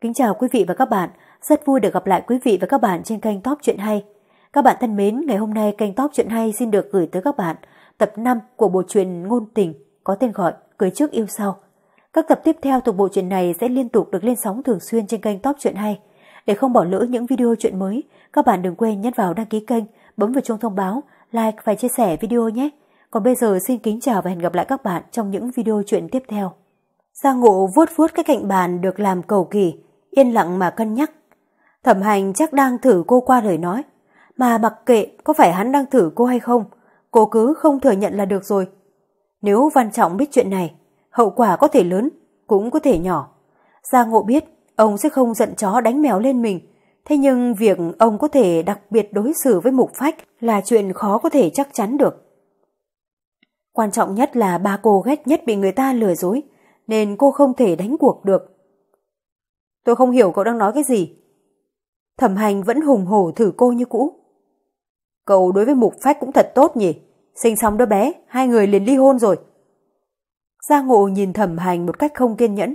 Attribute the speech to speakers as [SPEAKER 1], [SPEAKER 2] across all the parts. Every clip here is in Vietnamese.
[SPEAKER 1] Kính chào quý vị và các bạn, rất vui được gặp lại quý vị và các bạn trên kênh Top Chuyện Hay. Các bạn thân mến, ngày hôm nay kênh Top Chuyện Hay xin được gửi tới các bạn tập 5 của bộ truyện ngôn tình có tên gọi Cưới trước yêu sau. Các tập tiếp theo thuộc bộ truyện này sẽ liên tục được lên sóng thường xuyên trên kênh Top Chuyện Hay. Để không bỏ lỡ những video chuyện mới, các bạn đừng quên nhấn vào đăng ký kênh, bấm vào chuông thông báo, like và chia sẻ video nhé. Còn bây giờ xin kính chào và hẹn gặp lại các bạn trong những video chuyện tiếp theo. Giang Ngộ vuốt vuốt cái cạnh bàn được làm cầu kỳ, yên lặng mà cân nhắc. Thẩm hành chắc đang thử cô qua lời nói, mà mặc kệ có phải hắn đang thử cô hay không, cô cứ không thừa nhận là được rồi. Nếu Văn Trọng biết chuyện này, hậu quả có thể lớn, cũng có thể nhỏ. Gia Ngộ biết ông sẽ không giận chó đánh mèo lên mình, thế nhưng việc ông có thể đặc biệt đối xử với mục phách là chuyện khó có thể chắc chắn được. Quan trọng nhất là ba cô ghét nhất bị người ta lừa dối, nên cô không thể đánh cuộc được. Tôi không hiểu cậu đang nói cái gì. Thẩm hành vẫn hùng hổ thử cô như cũ. Cậu đối với mục phách cũng thật tốt nhỉ. Sinh xong đứa bé, hai người liền ly hôn rồi. Gia ngộ nhìn thẩm hành một cách không kiên nhẫn.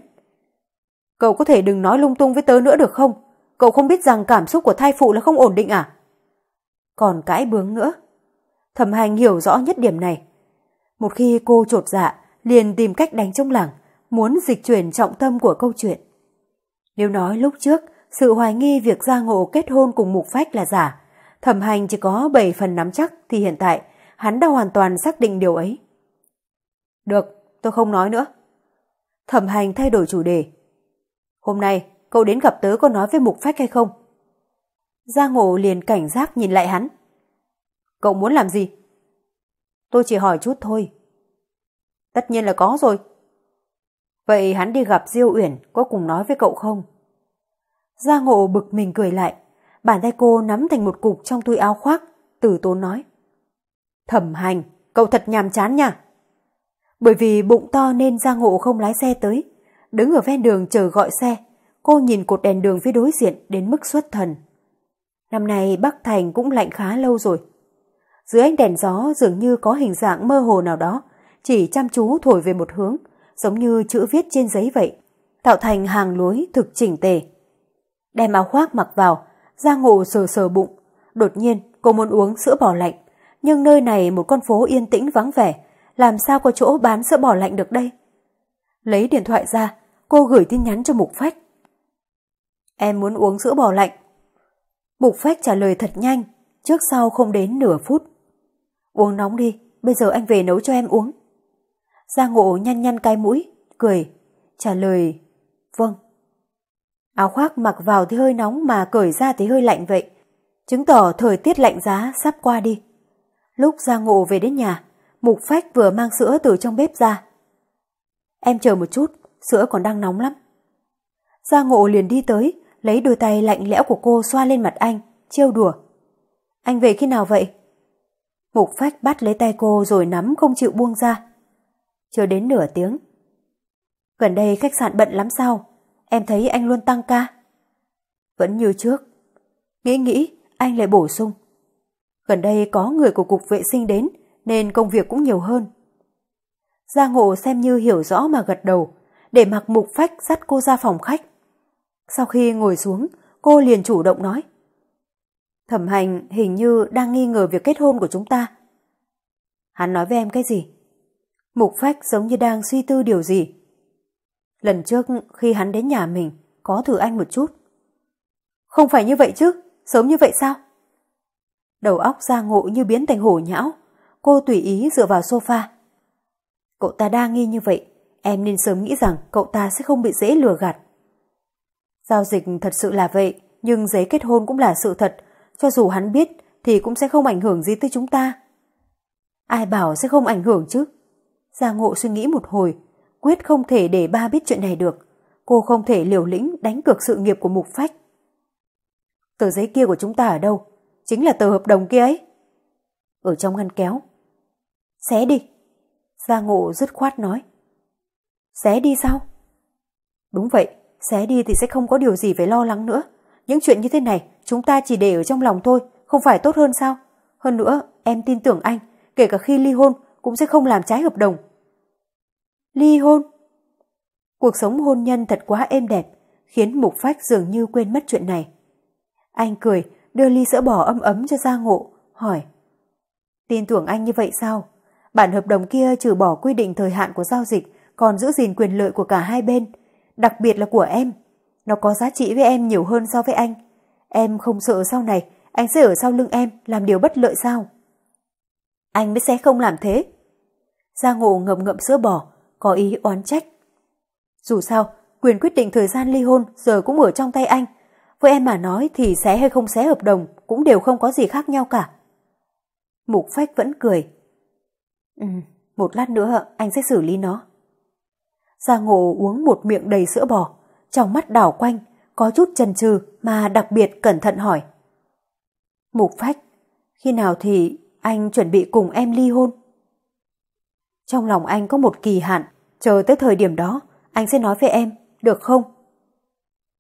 [SPEAKER 1] Cậu có thể đừng nói lung tung với tớ nữa được không? Cậu không biết rằng cảm xúc của thai phụ là không ổn định à? Còn cãi bướng nữa. Thẩm hành hiểu rõ nhất điểm này. Một khi cô trột dạ, liền tìm cách đánh trong làng, muốn dịch chuyển trọng tâm của câu chuyện. Nếu nói lúc trước, sự hoài nghi việc Gia Ngộ kết hôn cùng Mục Phách là giả, thẩm hành chỉ có 7 phần nắm chắc thì hiện tại hắn đã hoàn toàn xác định điều ấy. Được, tôi không nói nữa. Thẩm hành thay đổi chủ đề. Hôm nay, cậu đến gặp tớ có nói với Mục Phách hay không? Gia Ngộ liền cảnh giác nhìn lại hắn. Cậu muốn làm gì? Tôi chỉ hỏi chút thôi. Tất nhiên là có rồi. Vậy hắn đi gặp Diêu Uyển có cùng nói với cậu không? Gia Ngộ bực mình cười lại, bàn tay cô nắm thành một cục trong túi áo khoác, từ tốn nói. Thẩm hành, cậu thật nhàm chán nha. Bởi vì bụng to nên Gia Ngộ không lái xe tới, đứng ở ven đường chờ gọi xe, cô nhìn cột đèn đường phía đối diện đến mức xuất thần. Năm nay Bắc Thành cũng lạnh khá lâu rồi. Dưới ánh đèn gió dường như có hình dạng mơ hồ nào đó, chỉ chăm chú thổi về một hướng, giống như chữ viết trên giấy vậy, tạo thành hàng lối thực chỉnh tề. Đem áo khoác mặc vào, ra ngộ sờ sờ bụng. Đột nhiên, cô muốn uống sữa bò lạnh, nhưng nơi này một con phố yên tĩnh vắng vẻ, làm sao có chỗ bán sữa bò lạnh được đây? Lấy điện thoại ra, cô gửi tin nhắn cho Mục Phách. Em muốn uống sữa bò lạnh. Mục Phách trả lời thật nhanh, trước sau không đến nửa phút. Uống nóng đi, bây giờ anh về nấu cho em uống. Gia ngộ nhăn nhăn cái mũi, cười, trả lời, vâng. Áo khoác mặc vào thì hơi nóng mà cởi ra thì hơi lạnh vậy, chứng tỏ thời tiết lạnh giá sắp qua đi. Lúc Gia ngộ về đến nhà, Mục Phách vừa mang sữa từ trong bếp ra. Em chờ một chút, sữa còn đang nóng lắm. Gia ngộ liền đi tới, lấy đôi tay lạnh lẽo của cô xoa lên mặt anh, trêu đùa. Anh về khi nào vậy? Mục Phách bắt lấy tay cô rồi nắm không chịu buông ra chưa đến nửa tiếng. Gần đây khách sạn bận lắm sao? Em thấy anh luôn tăng ca. Vẫn như trước. Nghĩ nghĩ, anh lại bổ sung. Gần đây có người của cục vệ sinh đến, nên công việc cũng nhiều hơn. Gia Ngộ xem như hiểu rõ mà gật đầu, để mặc mục phách dắt cô ra phòng khách. Sau khi ngồi xuống, cô liền chủ động nói. Thẩm hành hình như đang nghi ngờ việc kết hôn của chúng ta. Hắn nói với em cái gì? Mục Phách giống như đang suy tư điều gì. Lần trước khi hắn đến nhà mình, có thử anh một chút. Không phải như vậy chứ, sớm như vậy sao? Đầu óc ra ngộ như biến thành hổ nhão, cô tùy ý dựa vào sofa. Cậu ta đa nghi như vậy, em nên sớm nghĩ rằng cậu ta sẽ không bị dễ lừa gạt. Giao dịch thật sự là vậy, nhưng giấy kết hôn cũng là sự thật, cho dù hắn biết thì cũng sẽ không ảnh hưởng gì tới chúng ta. Ai bảo sẽ không ảnh hưởng chứ? Gia Ngộ suy nghĩ một hồi, quyết không thể để ba biết chuyện này được. Cô không thể liều lĩnh đánh cược sự nghiệp của Mục Phách. Tờ giấy kia của chúng ta ở đâu? Chính là tờ hợp đồng kia ấy. Ở trong ngăn kéo. Xé đi. Gia Ngộ dứt khoát nói. Xé đi sao? Đúng vậy, xé đi thì sẽ không có điều gì phải lo lắng nữa. Những chuyện như thế này chúng ta chỉ để ở trong lòng thôi, không phải tốt hơn sao? Hơn nữa, em tin tưởng anh, kể cả khi ly hôn, cũng sẽ không làm trái hợp đồng. Ly hôn Cuộc sống hôn nhân thật quá êm đẹp, khiến Mục Phách dường như quên mất chuyện này. Anh cười, đưa ly sữa bò ấm ấm cho Gia Ngộ, hỏi. Tin tưởng anh như vậy sao? Bản hợp đồng kia trừ bỏ quy định thời hạn của giao dịch, còn giữ gìn quyền lợi của cả hai bên, đặc biệt là của em. Nó có giá trị với em nhiều hơn so với anh. Em không sợ sau này, anh sẽ ở sau lưng em làm điều bất lợi sao? Anh mới sẽ không làm thế. Gia Ngộ ngậm ngậm sữa bỏ, có ý oán trách. Dù sao, quyền quyết định thời gian ly hôn giờ cũng ở trong tay anh. Với em mà nói thì xé hay không xé hợp đồng cũng đều không có gì khác nhau cả. Mục Phách vẫn cười. Ừ, một lát nữa anh sẽ xử lý nó. Gia Ngộ uống một miệng đầy sữa bò, trong mắt đảo quanh, có chút chần chừ mà đặc biệt cẩn thận hỏi. Mục Phách, khi nào thì anh chuẩn bị cùng em ly hôn? Trong lòng anh có một kỳ hạn, chờ tới thời điểm đó, anh sẽ nói với em, được không?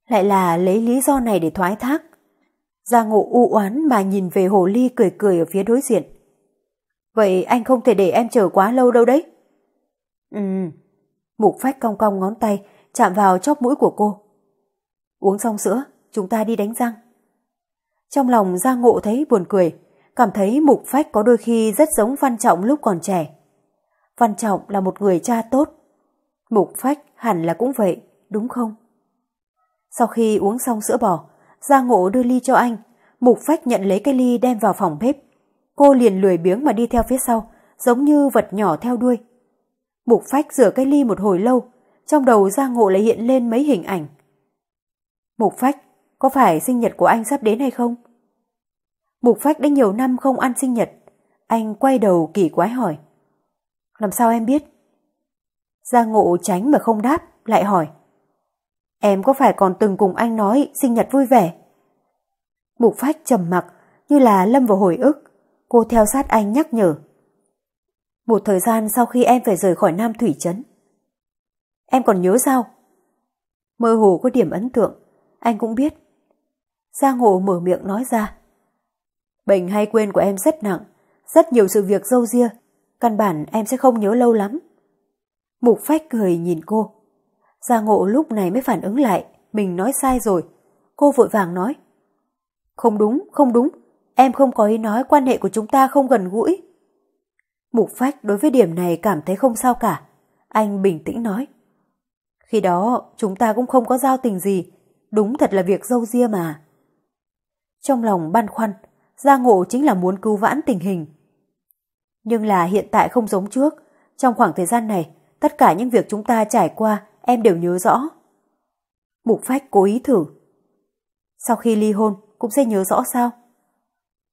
[SPEAKER 1] Lại là lấy lý do này để thoái thác. Gia ngộ u oán mà nhìn về hồ ly cười cười ở phía đối diện. Vậy anh không thể để em chờ quá lâu đâu đấy. Ừ, mục phách cong cong ngón tay, chạm vào chóp mũi của cô. Uống xong sữa, chúng ta đi đánh răng. Trong lòng Gia Ngộ thấy buồn cười, cảm thấy Mục Phách có đôi khi rất giống Văn Trọng lúc còn trẻ. Văn Trọng là một người cha tốt. Mục Phách hẳn là cũng vậy, đúng không? Sau khi uống xong sữa bò, Gia Ngộ đưa ly cho anh, Mục Phách nhận lấy cái ly đem vào phòng bếp. Cô liền lười biếng mà đi theo phía sau, giống như vật nhỏ theo đuôi. Mục Phách rửa cái ly một hồi lâu, trong đầu Gia Ngộ lại hiện lên mấy hình ảnh. Mục Phách, có phải sinh nhật của anh sắp đến hay không? Mục Phách đã nhiều năm không ăn sinh nhật. Anh quay đầu kỳ quái hỏi. Làm sao em biết? Gia ngộ tránh mà không đáp, lại hỏi. Em có phải còn từng cùng anh nói sinh nhật vui vẻ? Mục phách trầm mặc như là lâm vào hồi ức. Cô theo sát anh nhắc nhở. Một thời gian sau khi em phải rời khỏi Nam Thủy Trấn. Em còn nhớ sao? Mơ hồ có điểm ấn tượng, anh cũng biết. Gia Ngộ mở miệng nói ra. Bệnh hay quên của em rất nặng, rất nhiều sự việc dâu ria Căn bản em sẽ không nhớ lâu lắm. Mục phách cười nhìn cô. Gia ngộ lúc này mới phản ứng lại, mình nói sai rồi. Cô vội vàng nói. Không đúng, không đúng, em không có ý nói quan hệ của chúng ta không gần gũi. Mục phách đối với điểm này cảm thấy không sao cả. Anh bình tĩnh nói. Khi đó chúng ta cũng không có giao tình gì, đúng thật là việc dâu ria mà. Trong lòng băn khoăn, Gia Ngộ chính là muốn cứu vãn tình hình, nhưng là hiện tại không giống trước. Trong khoảng thời gian này, tất cả những việc chúng ta trải qua em đều nhớ rõ. Mục Phách cố ý thử. Sau khi ly hôn cũng sẽ nhớ rõ sao?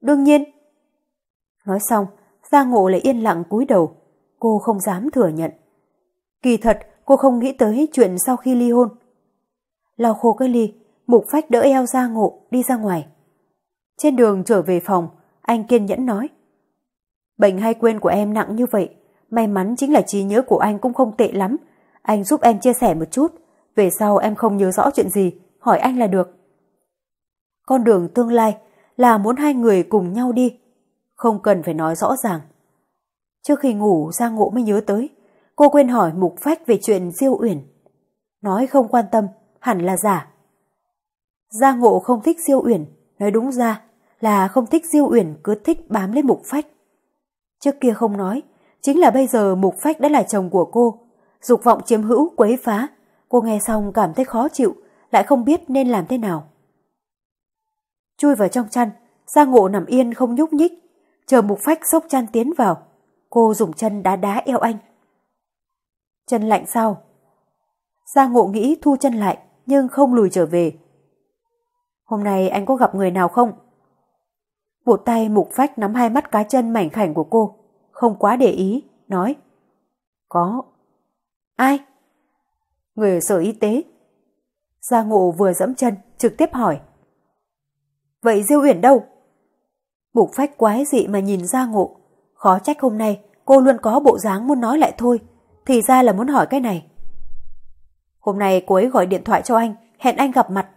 [SPEAKER 1] Đương nhiên. Nói xong, Gia Ngộ lại yên lặng cúi đầu. Cô không dám thừa nhận. Kỳ thật, cô không nghĩ tới chuyện sau khi ly hôn. Lau khô cái ly, Mục Phách đỡ eo Gia Ngộ đi ra ngoài. Trên đường trở về phòng, anh kiên nhẫn nói. Bệnh hay quên của em nặng như vậy, may mắn chính là trí nhớ của anh cũng không tệ lắm. Anh giúp em chia sẻ một chút, về sau em không nhớ rõ chuyện gì, hỏi anh là được. Con đường tương lai là muốn hai người cùng nhau đi, không cần phải nói rõ ràng. Trước khi ngủ, Giang Ngộ mới nhớ tới, cô quên hỏi Mục Phách về chuyện Diêu Uyển. Nói không quan tâm, hẳn là giả. Giang Ngộ không thích Diêu Uyển, nói đúng ra là không thích Diêu Uyển cứ thích bám lấy Mục Phách. Trước kia không nói, chính là bây giờ Mục Phách đã là chồng của cô. Dục vọng chiếm hữu quấy phá, cô nghe xong cảm thấy khó chịu, lại không biết nên làm thế nào. Chui vào trong chăn, Gia Ngộ nằm yên không nhúc nhích, chờ Mục Phách sốc chăn tiến vào. Cô dùng chân đá đá eo anh. Chân lạnh sao? Gia Ngộ nghĩ thu chân lại, nhưng không lùi trở về. Hôm nay anh có gặp người nào không? Một tay mục phách nắm hai mắt cá chân mảnh khảnh của cô, không quá để ý, nói. Có. Ai? Người ở sở y tế. Gia ngộ vừa dẫm chân, trực tiếp hỏi. Vậy Diêu Uyển đâu? Mục phách quái dị mà nhìn Gia ngộ. Khó trách hôm nay cô luôn có bộ dáng muốn nói lại thôi. Thì ra là muốn hỏi cái này. Hôm nay cô ấy gọi điện thoại cho anh, hẹn anh gặp mặt.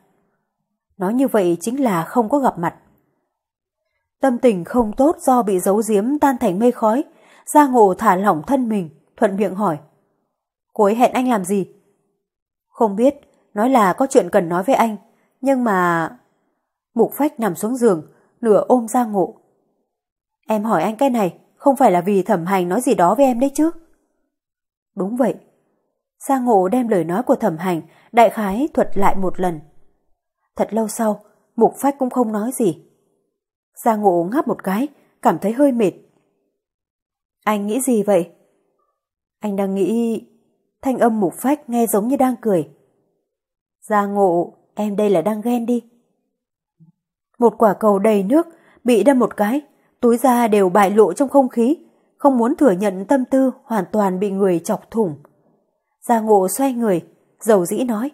[SPEAKER 1] Nói như vậy chính là không có gặp mặt. Tâm tình không tốt do bị giấu giếm tan thành mây khói, Gia Ngộ thả lỏng thân mình, thuận miệng hỏi. Cô ấy hẹn anh làm gì? Không biết, nói là có chuyện cần nói với anh, nhưng mà... Mục Phách nằm xuống giường, nửa ôm Gia Ngộ. Em hỏi anh cái này, không phải là vì thẩm hành nói gì đó với em đấy chứ? Đúng vậy. Gia Ngộ đem lời nói của thẩm hành đại khái thuật lại một lần. Thật lâu sau, Mục Phách cũng không nói gì. Gia Ngộ ngáp một cái, cảm thấy hơi mệt. Anh nghĩ gì vậy? Anh đang nghĩ... Thanh âm mục phách nghe giống như đang cười. Gia Ngộ, em đây là đang ghen đi. Một quả cầu đầy nước, bị đâm một cái, túi da đều bại lộ trong không khí, không muốn thừa nhận tâm tư hoàn toàn bị người chọc thủng. Gia Ngộ xoay người, dầu dĩ nói.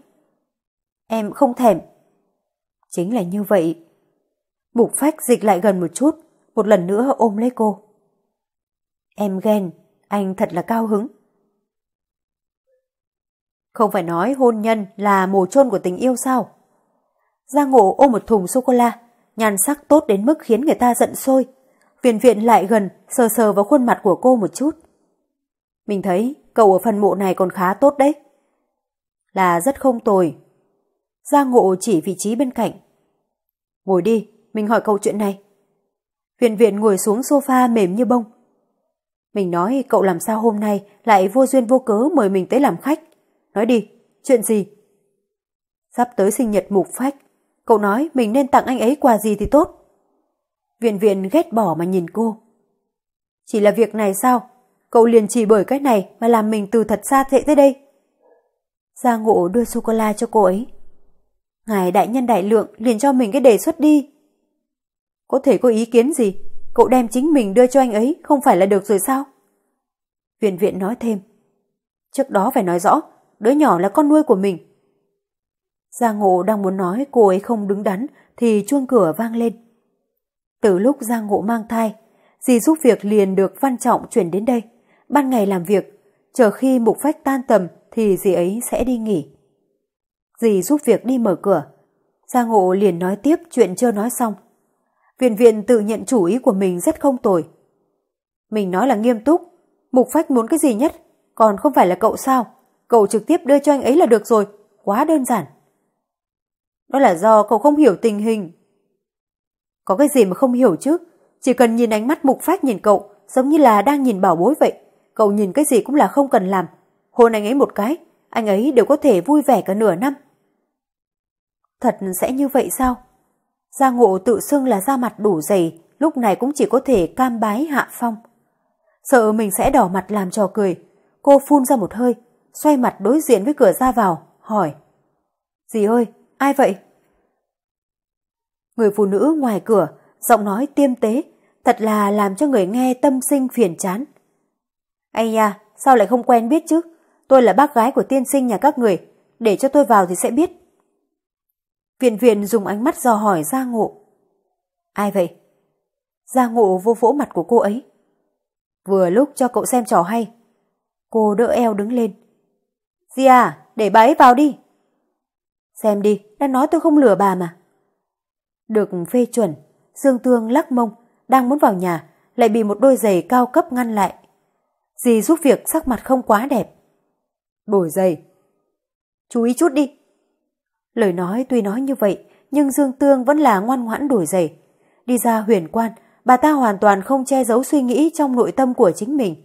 [SPEAKER 1] Em không thèm. Chính là như vậy, Bụng phách dịch lại gần một chút, một lần nữa ôm lấy cô. Em ghen, anh thật là cao hứng. Không phải nói hôn nhân là mồ chôn của tình yêu sao? Gia Ngộ ôm một thùng sô-cô-la, nhàn sắc tốt đến mức khiến người ta giận sôi. Viện viện lại gần, sờ sờ vào khuôn mặt của cô một chút. Mình thấy cậu ở phần mộ này còn khá tốt đấy. Là rất không tồi. Gia Ngộ chỉ vị trí bên cạnh. Ngồi đi, mình hỏi câu chuyện này. Viện viện ngồi xuống sofa mềm như bông. Mình nói cậu làm sao hôm nay lại vô duyên vô cớ mời mình tới làm khách. Nói đi, chuyện gì? Sắp tới sinh nhật mục phách, cậu nói mình nên tặng anh ấy quà gì thì tốt. Viện viện ghét bỏ mà nhìn cô. Chỉ là việc này sao? Cậu liền chỉ bởi cái này mà làm mình từ thật xa thế tới đây. Gia ngộ đưa sô-cô-la cho cô ấy. Ngài đại nhân đại lượng liền cho mình cái đề xuất đi. Có thể có ý kiến gì? Cậu đem chính mình đưa cho anh ấy không phải là được rồi sao? Huyền viện nói thêm. Trước đó phải nói rõ, đứa nhỏ là con nuôi của mình. Giang Ngộ đang muốn nói cô ấy không đứng đắn thì chuông cửa vang lên. Từ lúc Giang Ngộ mang thai, dì giúp việc liền được Văn Trọng chuyển đến đây. Ban ngày làm việc, chờ khi mục phách tan tầm thì dì ấy sẽ đi nghỉ. Dì giúp việc đi mở cửa. Giang Ngộ liền nói tiếp chuyện chưa nói xong. Viên viên tự nhận chủ ý của mình rất không tồi. Mình nói là nghiêm túc, mục phách muốn cái gì nhất, còn không phải là cậu sao? Cậu trực tiếp đưa cho anh ấy là được rồi, quá đơn giản. Đó là do cậu không hiểu tình hình. Có cái gì mà không hiểu chứ, chỉ cần nhìn ánh mắt mục phách nhìn cậu, giống như là đang nhìn bảo bối vậy. Cậu nhìn cái gì cũng là không cần làm, hôn anh ấy một cái, anh ấy đều có thể vui vẻ cả nửa năm. Thật sẽ như vậy sao? Gia ngộ tự xưng là da mặt đủ dày, lúc này cũng chỉ có thể cam bái hạ phong. Sợ mình sẽ đỏ mặt làm trò cười, cô phun ra một hơi, xoay mặt đối diện với cửa ra vào, hỏi. Dì ơi, ai vậy? Người phụ nữ ngoài cửa, giọng nói tiêm tế, thật là làm cho người nghe tâm sinh phiền chán. Ây da, sao lại không quen biết chứ? Tôi là bác gái của tiên sinh nhà các người, để cho tôi vào thì sẽ biết. Viện viện dùng ánh mắt dò hỏi Gia Ngộ. Ai vậy? Gia Ngộ vô vỗ mặt của cô ấy. Vừa lúc cho cậu xem trò hay. Cô đỡ eo đứng lên. Di à, để bà ấy vào đi. Xem đi, đang nói tôi không lừa bà mà. Được phê chuẩn, Dương Tương lắc mông, đang muốn vào nhà, lại bị một đôi giày cao cấp ngăn lại. Dì giúp việc sắc mặt không quá đẹp. Đổi giày. Chú ý chút đi, Lời nói tuy nói như vậy, nhưng Dương Tương vẫn là ngoan ngoãn đổi giày. Đi ra huyền quan, bà ta hoàn toàn không che giấu suy nghĩ trong nội tâm của chính mình,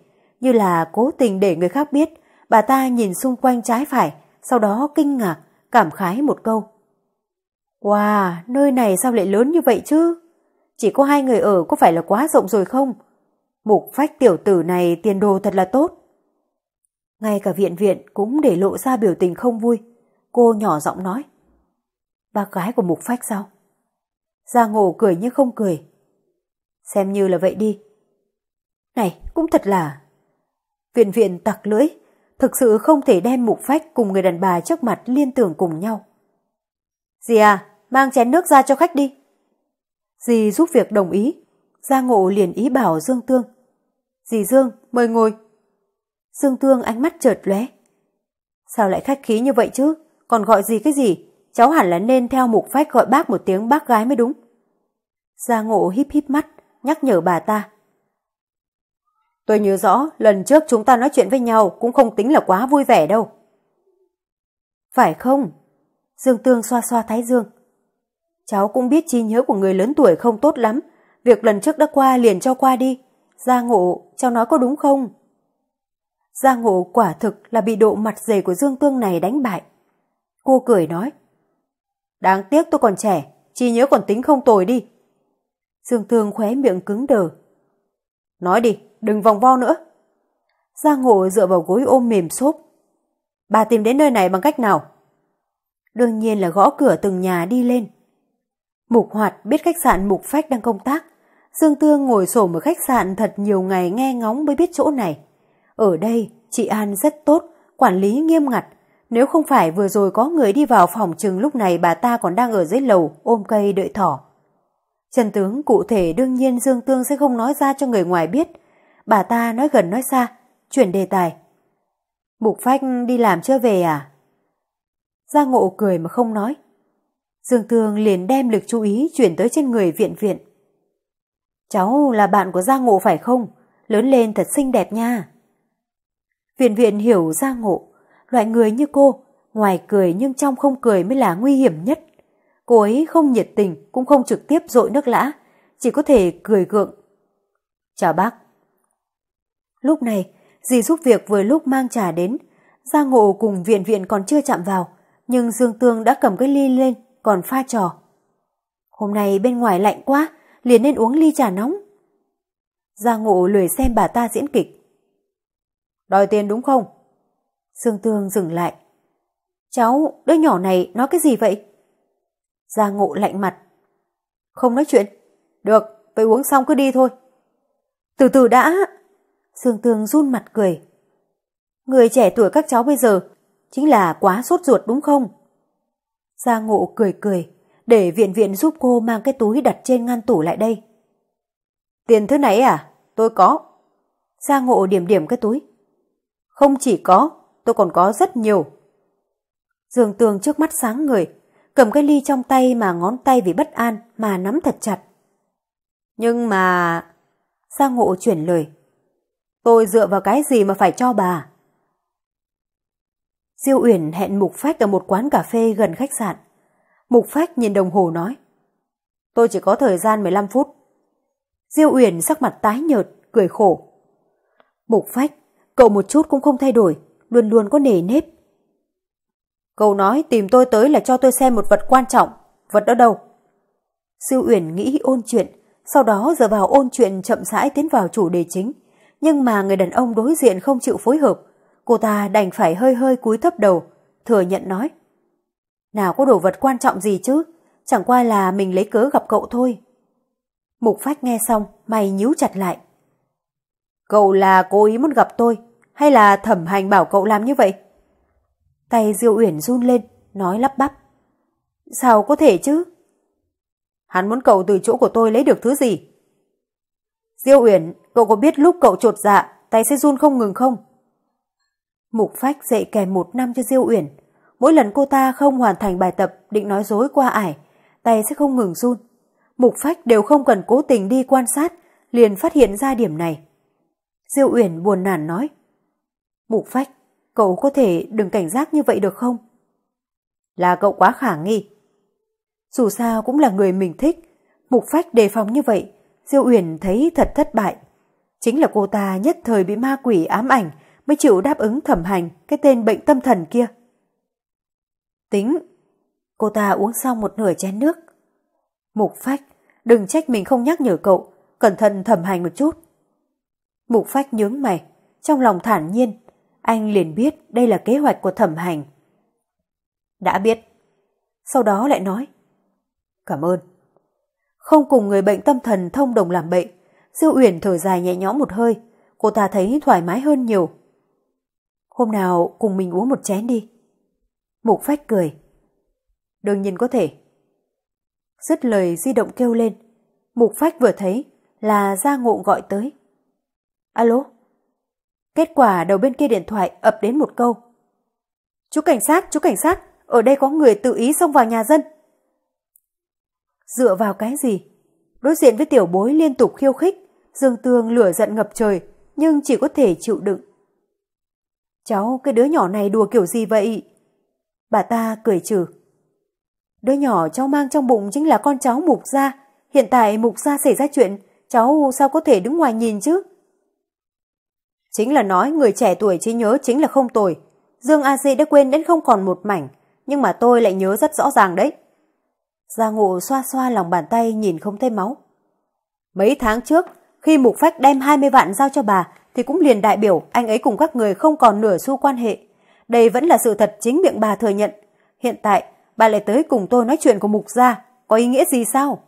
[SPEAKER 1] như là cố tình để người khác biết. Bà ta nhìn xung quanh trái phải, sau đó kinh ngạc, cảm khái một câu. Wow, nơi này sao lại lớn như vậy chứ? Chỉ có hai người ở có phải là quá rộng rồi không? Mục phách tiểu tử này tiền đồ thật là tốt. Ngay cả viện viện cũng để lộ ra biểu tình không vui. Cô nhỏ giọng nói. Bác gái của mục phách sao? Gia ngộ cười như không cười. Xem như là vậy đi. Này, cũng thật là... Viện viện tặc lưỡi, thực sự không thể đem mục phách cùng người đàn bà trước mặt liên tưởng cùng nhau. Dì à, mang chén nước ra cho khách đi. Dì giúp việc đồng ý, Gia Ngộ liền ý bảo Dương Tương. Dì Dương, mời ngồi. Dương Tương ánh mắt chợt lóe. Sao lại khách khí như vậy chứ, còn gọi gì cái gì? cháu hẳn là nên theo mục phách gọi bác một tiếng bác gái mới đúng. Gia ngộ híp híp mắt, nhắc nhở bà ta. Tôi nhớ rõ, lần trước chúng ta nói chuyện với nhau cũng không tính là quá vui vẻ đâu. Phải không? Dương Tương xoa xoa thái dương. Cháu cũng biết trí nhớ của người lớn tuổi không tốt lắm. Việc lần trước đã qua liền cho qua đi. Gia ngộ, cháu nói có đúng không? Gia ngộ quả thực là bị độ mặt dày của Dương Tương này đánh bại. Cô cười nói. Đáng tiếc tôi còn trẻ, chỉ nhớ còn tính không tồi đi. Dương Thương khóe miệng cứng đờ. Nói đi, đừng vòng vo nữa. Giang Ngộ dựa vào gối ôm mềm xốp. Bà tìm đến nơi này bằng cách nào? Đương nhiên là gõ cửa từng nhà đi lên. Mục Hoạt biết khách sạn Mục Phách đang công tác. Dương Tương ngồi sổ ở khách sạn thật nhiều ngày nghe ngóng mới biết chỗ này. Ở đây, chị An rất tốt, quản lý nghiêm ngặt, nếu không phải vừa rồi có người đi vào phòng chừng lúc này bà ta còn đang ở dưới lầu ôm cây đợi thỏ. Trần tướng cụ thể đương nhiên Dương Tương sẽ không nói ra cho người ngoài biết. Bà ta nói gần nói xa, chuyển đề tài. Mục Phách đi làm chưa về à? Gia Ngộ cười mà không nói. Dương Tương liền đem lực chú ý chuyển tới trên người viện viện. Cháu là bạn của Gia Ngộ phải không? Lớn lên thật xinh đẹp nha. Viện viện hiểu Gia Ngộ, Loại người như cô, ngoài cười nhưng trong không cười mới là nguy hiểm nhất. Cô ấy không nhiệt tình, cũng không trực tiếp dội nước lã, chỉ có thể cười gượng. Chào bác. Lúc này, dì giúp việc vừa lúc mang trà đến, gia ngộ cùng viện viện còn chưa chạm vào, nhưng Dương Tương đã cầm cái ly lên, còn pha trò. Hôm nay bên ngoài lạnh quá, liền nên uống ly trà nóng. Gia ngộ lười xem bà ta diễn kịch. Đòi tiền đúng không? Dương Tương dừng lại. Cháu, đứa nhỏ này nói cái gì vậy? Gia ngộ lạnh mặt. Không nói chuyện. Được, vậy uống xong cứ đi thôi. Từ từ đã. Dương Tương run mặt cười. Người trẻ tuổi các cháu bây giờ chính là quá sốt ruột đúng không? Gia ngộ cười cười, để viện viện giúp cô mang cái túi đặt trên ngăn tủ lại đây. Tiền thứ này à? Tôi có. Gia ngộ điểm điểm cái túi. Không chỉ có, tôi còn có rất nhiều. Dương Tường trước mắt sáng người, cầm cái ly trong tay mà ngón tay vì bất an mà nắm thật chặt. Nhưng mà... Giang Ngộ chuyển lời. Tôi dựa vào cái gì mà phải cho bà? Diêu Uyển hẹn Mục Phách ở một quán cà phê gần khách sạn. Mục Phách nhìn đồng hồ nói. Tôi chỉ có thời gian 15 phút. Diêu Uyển sắc mặt tái nhợt, cười khổ. Mục Phách, cậu một chút cũng không thay đổi luôn luôn có nề nếp. Cậu nói tìm tôi tới là cho tôi xem một vật quan trọng, vật đó đâu? Siêu Uyển nghĩ ôn chuyện, sau đó giờ vào ôn chuyện chậm rãi tiến vào chủ đề chính. Nhưng mà người đàn ông đối diện không chịu phối hợp, cô ta đành phải hơi hơi cúi thấp đầu, thừa nhận nói. Nào có đồ vật quan trọng gì chứ, chẳng qua là mình lấy cớ gặp cậu thôi. Mục Phách nghe xong, mày nhíu chặt lại. Cậu là cố ý muốn gặp tôi, hay là thẩm hành bảo cậu làm như vậy? Tay Diêu Uyển run lên, nói lắp bắp. Sao có thể chứ? Hắn muốn cậu từ chỗ của tôi lấy được thứ gì? Diêu Uyển, cậu có biết lúc cậu trột dạ, tay sẽ run không ngừng không? Mục Phách dạy kèm một năm cho Diêu Uyển. Mỗi lần cô ta không hoàn thành bài tập định nói dối qua ải, tay sẽ không ngừng run. Mục Phách đều không cần cố tình đi quan sát, liền phát hiện ra điểm này. Diêu Uyển buồn nản nói. Bụ phách, cậu có thể đừng cảnh giác như vậy được không? Là cậu quá khả nghi. Dù sao cũng là người mình thích, mục phách đề phòng như vậy, Diêu Uyển thấy thật thất bại. Chính là cô ta nhất thời bị ma quỷ ám ảnh mới chịu đáp ứng thẩm hành cái tên bệnh tâm thần kia. Tính, cô ta uống xong một nửa chén nước. Mục phách, đừng trách mình không nhắc nhở cậu, cẩn thận thẩm hành một chút. Mục phách nhướng mày, trong lòng thản nhiên, anh liền biết đây là kế hoạch của thẩm hành. Đã biết. Sau đó lại nói. Cảm ơn. Không cùng người bệnh tâm thần thông đồng làm bệnh, Diêu Uyển thở dài nhẹ nhõm một hơi, cô ta thấy thoải mái hơn nhiều. Hôm nào cùng mình uống một chén đi. Mục phách cười. Đương nhiên có thể. Dứt lời di động kêu lên. Mục phách vừa thấy là gia ngộ gọi tới. Alo? Kết quả đầu bên kia điện thoại ập đến một câu. Chú cảnh sát, chú cảnh sát, ở đây có người tự ý xông vào nhà dân. Dựa vào cái gì? Đối diện với tiểu bối liên tục khiêu khích, Dương Tương lửa giận ngập trời, nhưng chỉ có thể chịu đựng. Cháu, cái đứa nhỏ này đùa kiểu gì vậy? Bà ta cười trừ. Đứa nhỏ cháu mang trong bụng chính là con cháu Mục Gia. Hiện tại Mục Gia xảy ra chuyện, cháu sao có thể đứng ngoài nhìn chứ? Chính là nói người trẻ tuổi trí nhớ chính là không tồi. Dương A Di đã quên đến không còn một mảnh, nhưng mà tôi lại nhớ rất rõ ràng đấy. Gia Ngộ xoa xoa lòng bàn tay nhìn không thấy máu. Mấy tháng trước, khi Mục Phách đem 20 vạn giao cho bà, thì cũng liền đại biểu anh ấy cùng các người không còn nửa xu quan hệ. Đây vẫn là sự thật chính miệng bà thừa nhận. Hiện tại, bà lại tới cùng tôi nói chuyện của Mục gia, có ý nghĩa gì sao?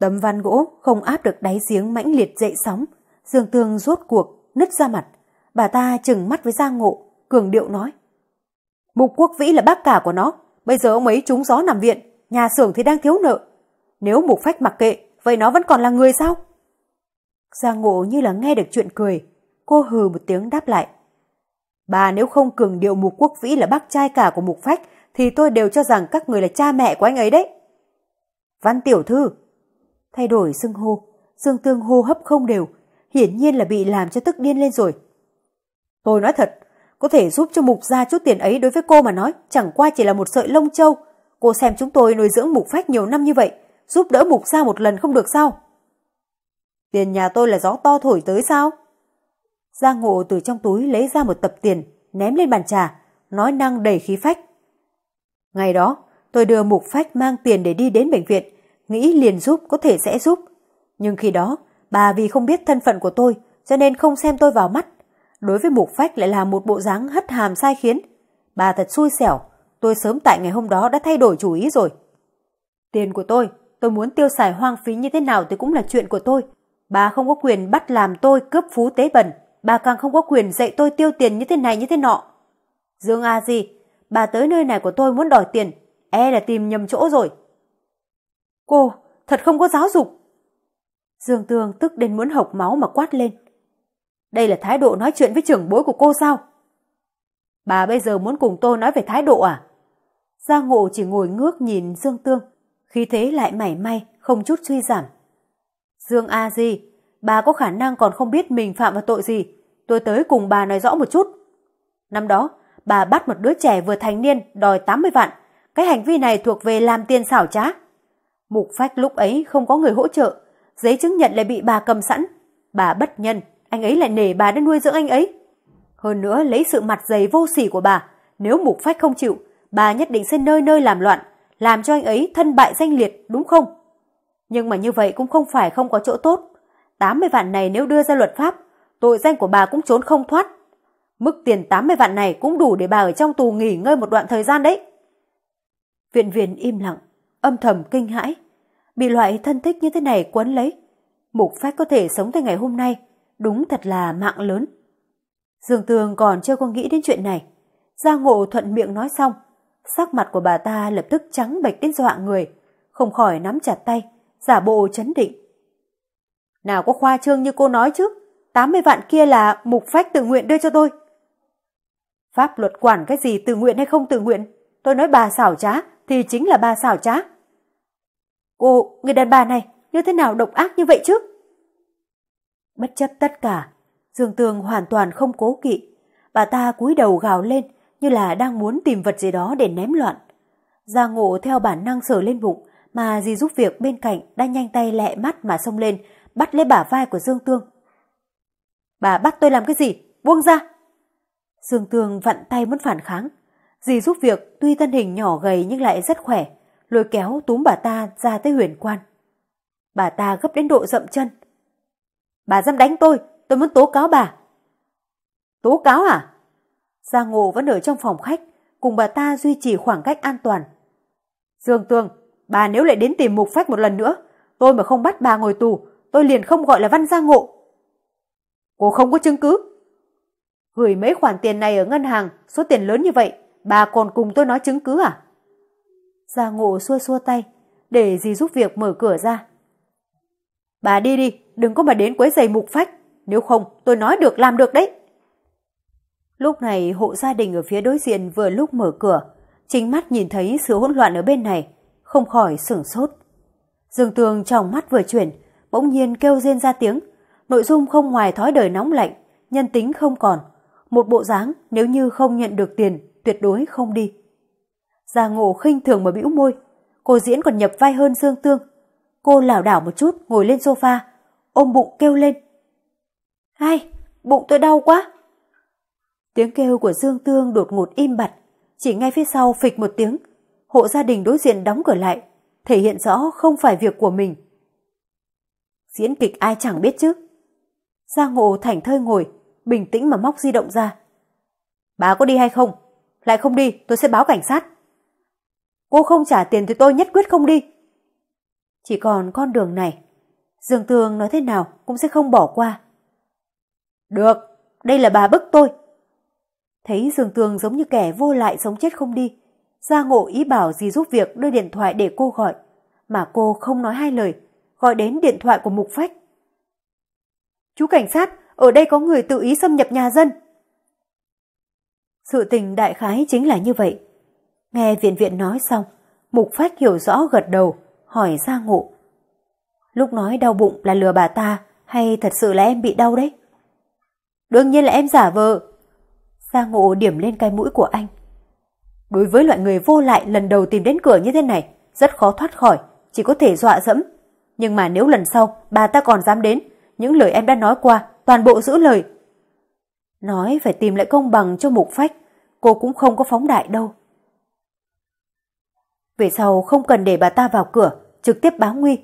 [SPEAKER 1] Tấm văn gỗ không áp được đáy giếng mãnh liệt dậy sóng, Dương Tương rốt cuộc nứt ra mặt. Bà ta chừng mắt với Giang Ngộ, cường điệu nói. Mục Quốc Vĩ là bác cả của nó, bây giờ ông ấy trúng gió nằm viện, nhà xưởng thì đang thiếu nợ. Nếu Mục Phách mặc kệ, vậy nó vẫn còn là người sao? Giang Ngộ như là nghe được chuyện cười, cô hừ một tiếng đáp lại. Bà nếu không cường điệu Mục Quốc Vĩ là bác trai cả của Mục Phách, thì tôi đều cho rằng các người là cha mẹ của anh ấy đấy. Văn Tiểu Thư Thay đổi xưng hô, Dương Tương hô hấp không đều, hiển nhiên là bị làm cho tức điên lên rồi. Tôi nói thật, có thể giúp cho Mục ra chút tiền ấy đối với cô mà nói, chẳng qua chỉ là một sợi lông châu. Cô xem chúng tôi nuôi dưỡng Mục Phách nhiều năm như vậy, giúp đỡ Mục ra một lần không được sao? Tiền nhà tôi là gió to thổi tới sao? Giang Ngộ từ trong túi lấy ra một tập tiền, ném lên bàn trà, nói năng đầy khí phách. Ngày đó, tôi đưa Mục Phách mang tiền để đi đến bệnh viện, nghĩ liền giúp có thể sẽ giúp. Nhưng khi đó, Bà vì không biết thân phận của tôi, cho nên không xem tôi vào mắt. Đối với mục phách lại là một bộ dáng hất hàm sai khiến. Bà thật xui xẻo, tôi sớm tại ngày hôm đó đã thay đổi chủ ý rồi. Tiền của tôi, tôi muốn tiêu xài hoang phí như thế nào thì cũng là chuyện của tôi. Bà không có quyền bắt làm tôi cướp phú tế bẩn, bà càng không có quyền dạy tôi tiêu tiền như thế này như thế nọ. Dương A gì, bà tới nơi này của tôi muốn đòi tiền, e là tìm nhầm chỗ rồi. Cô, thật không có giáo dục. Dương Tương tức đến muốn hộc máu mà quát lên. Đây là thái độ nói chuyện với trưởng bối của cô sao? Bà bây giờ muốn cùng tôi nói về thái độ à? Gia Ngộ chỉ ngồi ngước nhìn Dương Tương, khí thế lại mảy may, không chút suy giảm. Dương A Di, bà có khả năng còn không biết mình phạm vào tội gì, tôi tới cùng bà nói rõ một chút. Năm đó, bà bắt một đứa trẻ vừa thành niên đòi 80 vạn, cái hành vi này thuộc về làm tiền xảo trá. Mục phách lúc ấy không có người hỗ trợ, giấy chứng nhận lại bị bà cầm sẵn. Bà bất nhân, anh ấy lại nể bà đã nuôi dưỡng anh ấy. Hơn nữa lấy sự mặt dày vô sỉ của bà, nếu mục phách không chịu, bà nhất định sẽ nơi nơi làm loạn, làm cho anh ấy thân bại danh liệt, đúng không? Nhưng mà như vậy cũng không phải không có chỗ tốt. 80 vạn này nếu đưa ra luật pháp, tội danh của bà cũng trốn không thoát. Mức tiền 80 vạn này cũng đủ để bà ở trong tù nghỉ ngơi một đoạn thời gian đấy. Viện viên im lặng, âm thầm kinh hãi bị loại thân thích như thế này quấn lấy. Mục Phách có thể sống tới ngày hôm nay, đúng thật là mạng lớn. Dương Tường còn chưa có nghĩ đến chuyện này. Gia Ngộ thuận miệng nói xong, sắc mặt của bà ta lập tức trắng bệch đến dọa người, không khỏi nắm chặt tay, giả bộ chấn định. Nào có khoa trương như cô nói chứ, 80 vạn kia là Mục Phách tự nguyện đưa cho tôi. Pháp luật quản cái gì tự nguyện hay không tự nguyện, tôi nói bà xảo trá thì chính là bà xảo trá. Cô, người đàn bà này, như thế nào độc ác như vậy chứ? Bất chấp tất cả, Dương Tường hoàn toàn không cố kỵ. Bà ta cúi đầu gào lên như là đang muốn tìm vật gì đó để ném loạn. Gia ngộ theo bản năng sờ lên bụng mà dì giúp việc bên cạnh đã nhanh tay lẹ mắt mà xông lên bắt lấy bả vai của Dương Tương. Bà bắt tôi làm cái gì? Buông ra! Dương Tương vặn tay muốn phản kháng. Dì giúp việc tuy thân hình nhỏ gầy nhưng lại rất khỏe lôi kéo túm bà ta ra tới huyền quan. Bà ta gấp đến độ dậm chân. Bà dám đánh tôi, tôi muốn tố cáo bà. Tố cáo à? Gia ngộ vẫn ở trong phòng khách, cùng bà ta duy trì khoảng cách an toàn. Dương Tương, bà nếu lại đến tìm mục phách một lần nữa, tôi mà không bắt bà ngồi tù, tôi liền không gọi là văn gia ngộ. Cô không có chứng cứ. Gửi mấy khoản tiền này ở ngân hàng, số tiền lớn như vậy, bà còn cùng tôi nói chứng cứ à? Gia Ngộ xua xua tay, để dì giúp việc mở cửa ra. Bà đi đi, đừng có mà đến quấy giày mục phách, nếu không tôi nói được làm được đấy. Lúc này hộ gia đình ở phía đối diện vừa lúc mở cửa, chính mắt nhìn thấy sự hỗn loạn ở bên này, không khỏi sửng sốt. Dương Tường trong mắt vừa chuyển, bỗng nhiên kêu rên ra tiếng, nội dung không ngoài thói đời nóng lạnh, nhân tính không còn, một bộ dáng nếu như không nhận được tiền tuyệt đối không đi. Gia Ngộ khinh thường mà bĩu môi. Cô diễn còn nhập vai hơn Dương Tương. Cô lảo đảo một chút ngồi lên sofa, ôm bụng kêu lên. ai bụng tôi đau quá. Tiếng kêu của Dương Tương đột ngột im bặt, chỉ ngay phía sau phịch một tiếng. Hộ gia đình đối diện đóng cửa lại, thể hiện rõ không phải việc của mình. Diễn kịch ai chẳng biết chứ. Gia Ngộ thảnh thơi ngồi, bình tĩnh mà móc di động ra. Bà có đi hay không? Lại không đi, tôi sẽ báo cảnh sát. Cô không trả tiền thì tôi nhất quyết không đi. Chỉ còn con đường này. Dương Tường nói thế nào cũng sẽ không bỏ qua. Được, đây là bà bức tôi. Thấy Dương Tường giống như kẻ vô lại sống chết không đi. Ra Ngộ ý bảo gì giúp việc đưa điện thoại để cô gọi. Mà cô không nói hai lời, gọi đến điện thoại của Mục Phách. Chú cảnh sát, ở đây có người tự ý xâm nhập nhà dân. Sự tình đại khái chính là như vậy. Nghe viện viện nói xong, mục phách hiểu rõ gật đầu, hỏi ra ngộ. Lúc nói đau bụng là lừa bà ta, hay thật sự là em bị đau đấy? Đương nhiên là em giả vờ. Gia ngộ điểm lên cái mũi của anh. Đối với loại người vô lại lần đầu tìm đến cửa như thế này, rất khó thoát khỏi, chỉ có thể dọa dẫm. Nhưng mà nếu lần sau bà ta còn dám đến, những lời em đã nói qua, toàn bộ giữ lời. Nói phải tìm lại công bằng cho mục phách, cô cũng không có phóng đại đâu. Về sau không cần để bà ta vào cửa, trực tiếp báo nguy.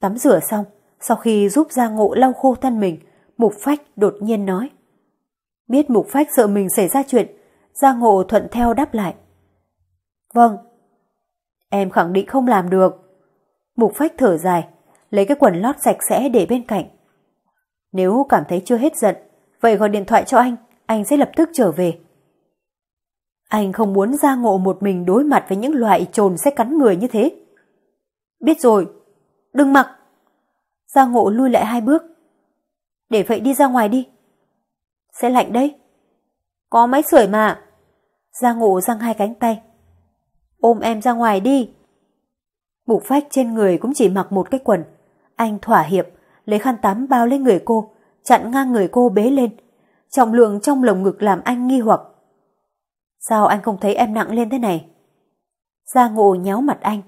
[SPEAKER 1] Tắm rửa xong, sau khi giúp Gia Ngộ lau khô thân mình, Mục Phách đột nhiên nói. Biết Mục Phách sợ mình xảy ra chuyện, Gia Ngộ thuận theo đáp lại. Vâng. Em khẳng định không làm được. Mục Phách thở dài, lấy cái quần lót sạch sẽ để bên cạnh. Nếu cảm thấy chưa hết giận, vậy gọi điện thoại cho anh, anh sẽ lập tức trở về. Anh không muốn ra ngộ một mình đối mặt với những loại trồn sẽ cắn người như thế. Biết rồi, đừng mặc. ra ngộ lui lại hai bước. Để vậy đi ra ngoài đi. Sẽ lạnh đấy. Có máy sưởi mà. ra ngộ răng hai cánh tay. Ôm em ra ngoài đi. Bục phách trên người cũng chỉ mặc một cái quần. Anh thỏa hiệp, lấy khăn tắm bao lên người cô, chặn ngang người cô bế lên. Trọng lượng trong lồng ngực làm anh nghi hoặc Sao anh không thấy em nặng lên thế này? Gia ngộ nhéo mặt anh.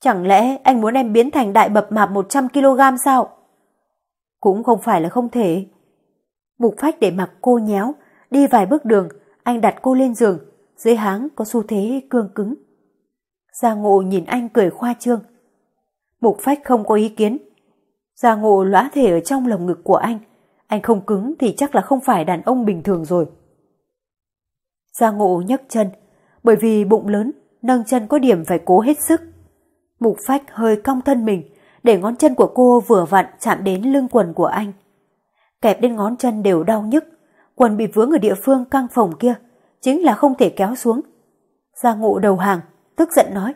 [SPEAKER 1] Chẳng lẽ anh muốn em biến thành đại bập mạp 100kg sao? Cũng không phải là không thể. Mục phách để mặc cô nhéo, đi vài bước đường, anh đặt cô lên giường, dưới háng có xu thế cương cứng. Gia ngộ nhìn anh cười khoa trương. Mục phách không có ý kiến. Gia ngộ lõa thể ở trong lồng ngực của anh, anh không cứng thì chắc là không phải đàn ông bình thường rồi. Gia ngộ nhấc chân, bởi vì bụng lớn, nâng chân có điểm phải cố hết sức. Mục phách hơi cong thân mình, để ngón chân của cô vừa vặn chạm đến lưng quần của anh. Kẹp đến ngón chân đều đau nhức, quần bị vướng ở địa phương căng phòng kia, chính là không thể kéo xuống. Gia ngộ đầu hàng, tức giận nói.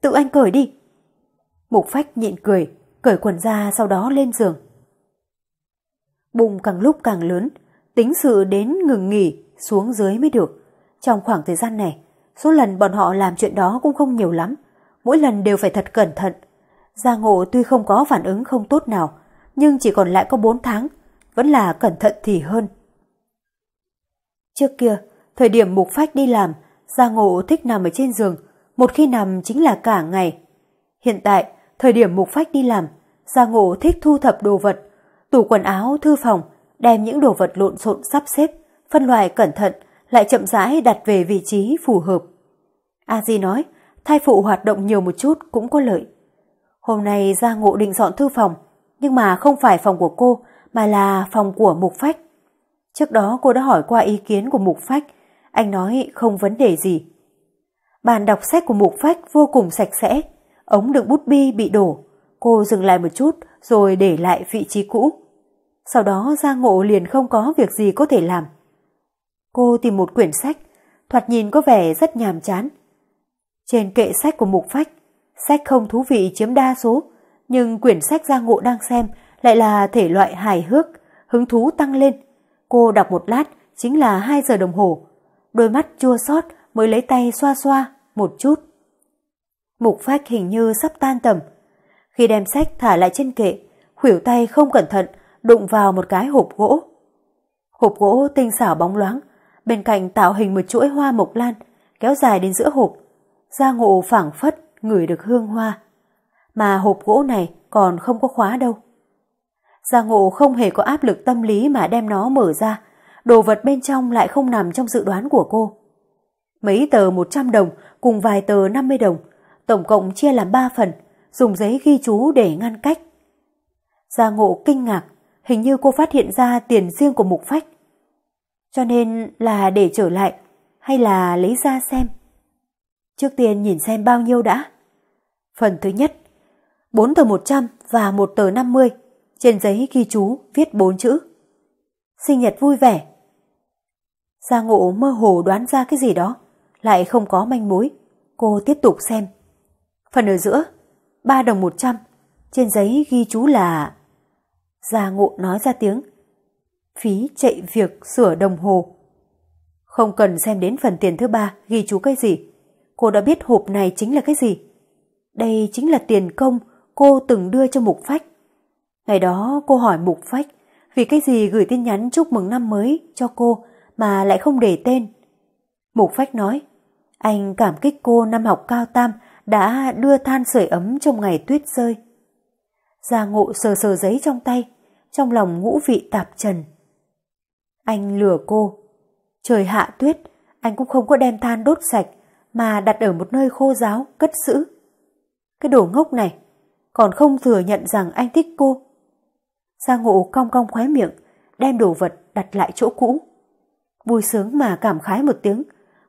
[SPEAKER 1] Tự anh cởi đi. Mục phách nhịn cười, cởi quần ra sau đó lên giường. Bụng càng lúc càng lớn, tính sự đến ngừng nghỉ xuống dưới mới được. Trong khoảng thời gian này, số lần bọn họ làm chuyện đó cũng không nhiều lắm, mỗi lần đều phải thật cẩn thận. Gia ngộ tuy không có phản ứng không tốt nào, nhưng chỉ còn lại có 4 tháng, vẫn là cẩn thận thì hơn. Trước kia, thời điểm mục phách đi làm, Gia ngộ thích nằm ở trên giường, một khi nằm chính là cả ngày. Hiện tại, thời điểm mục phách đi làm, Gia ngộ thích thu thập đồ vật, tủ quần áo, thư phòng, đem những đồ vật lộn xộn sắp xếp, phân loại cẩn thận, lại chậm rãi đặt về vị trí phù hợp. A Di nói, thai phụ hoạt động nhiều một chút cũng có lợi. Hôm nay gia ngộ định dọn thư phòng, nhưng mà không phải phòng của cô, mà là phòng của Mục Phách. Trước đó cô đã hỏi qua ý kiến của Mục Phách, anh nói không vấn đề gì. Bàn đọc sách của Mục Phách vô cùng sạch sẽ, ống đựng bút bi bị đổ. Cô dừng lại một chút rồi để lại vị trí cũ. Sau đó Gia Ngộ liền không có việc gì có thể làm. Cô tìm một quyển sách, thoạt nhìn có vẻ rất nhàm chán. Trên kệ sách của mục phách, sách không thú vị chiếm đa số, nhưng quyển sách gia Ngộ đang xem lại là thể loại hài hước, hứng thú tăng lên. Cô đọc một lát chính là 2 giờ đồng hồ, đôi mắt chua xót mới lấy tay xoa xoa một chút. Mục phách hình như sắp tan tầm. Khi đem sách thả lại trên kệ, khuỷu tay không cẩn thận đụng vào một cái hộp gỗ. Hộp gỗ tinh xảo bóng loáng, bên cạnh tạo hình một chuỗi hoa mộc lan, kéo dài đến giữa hộp. Gia ngộ phảng phất, ngửi được hương hoa. Mà hộp gỗ này còn không có khóa đâu. Gia ngộ không hề có áp lực tâm lý mà đem nó mở ra, đồ vật bên trong lại không nằm trong dự đoán của cô. Mấy tờ một trăm đồng cùng vài tờ năm mươi đồng, tổng cộng chia làm ba phần, dùng giấy ghi chú để ngăn cách. Gia ngộ kinh ngạc, hình như cô phát hiện ra tiền riêng của mục phách cho nên là để trở lại, hay là lấy ra xem. Trước tiên nhìn xem bao nhiêu đã. Phần thứ nhất, bốn tờ một trăm và một tờ năm mươi trên giấy ghi chú viết bốn chữ. Sinh nhật vui vẻ. Gia ngộ mơ hồ đoán ra cái gì đó, lại không có manh mối. Cô tiếp tục xem. Phần ở giữa, ba đồng một trăm trên giấy ghi chú là... Gia ngộ nói ra tiếng, phí chạy việc sửa đồng hồ. Không cần xem đến phần tiền thứ ba ghi chú cái gì. Cô đã biết hộp này chính là cái gì. Đây chính là tiền công cô từng đưa cho Mục Phách. Ngày đó cô hỏi Mục Phách vì cái gì gửi tin nhắn chúc mừng năm mới cho cô mà lại không để tên. Mục Phách nói, anh cảm kích cô năm học cao tam đã đưa than sưởi ấm trong ngày tuyết rơi. Gia ngộ sờ sờ giấy trong tay, trong lòng ngũ vị tạp trần anh lừa cô. Trời hạ tuyết, anh cũng không có đem than đốt sạch mà đặt ở một nơi khô giáo, cất giữ. Cái đồ ngốc này, còn không thừa nhận rằng anh thích cô. Gia ngộ cong cong khóe miệng, đem đồ vật đặt lại chỗ cũ. Vui sướng mà cảm khái một tiếng,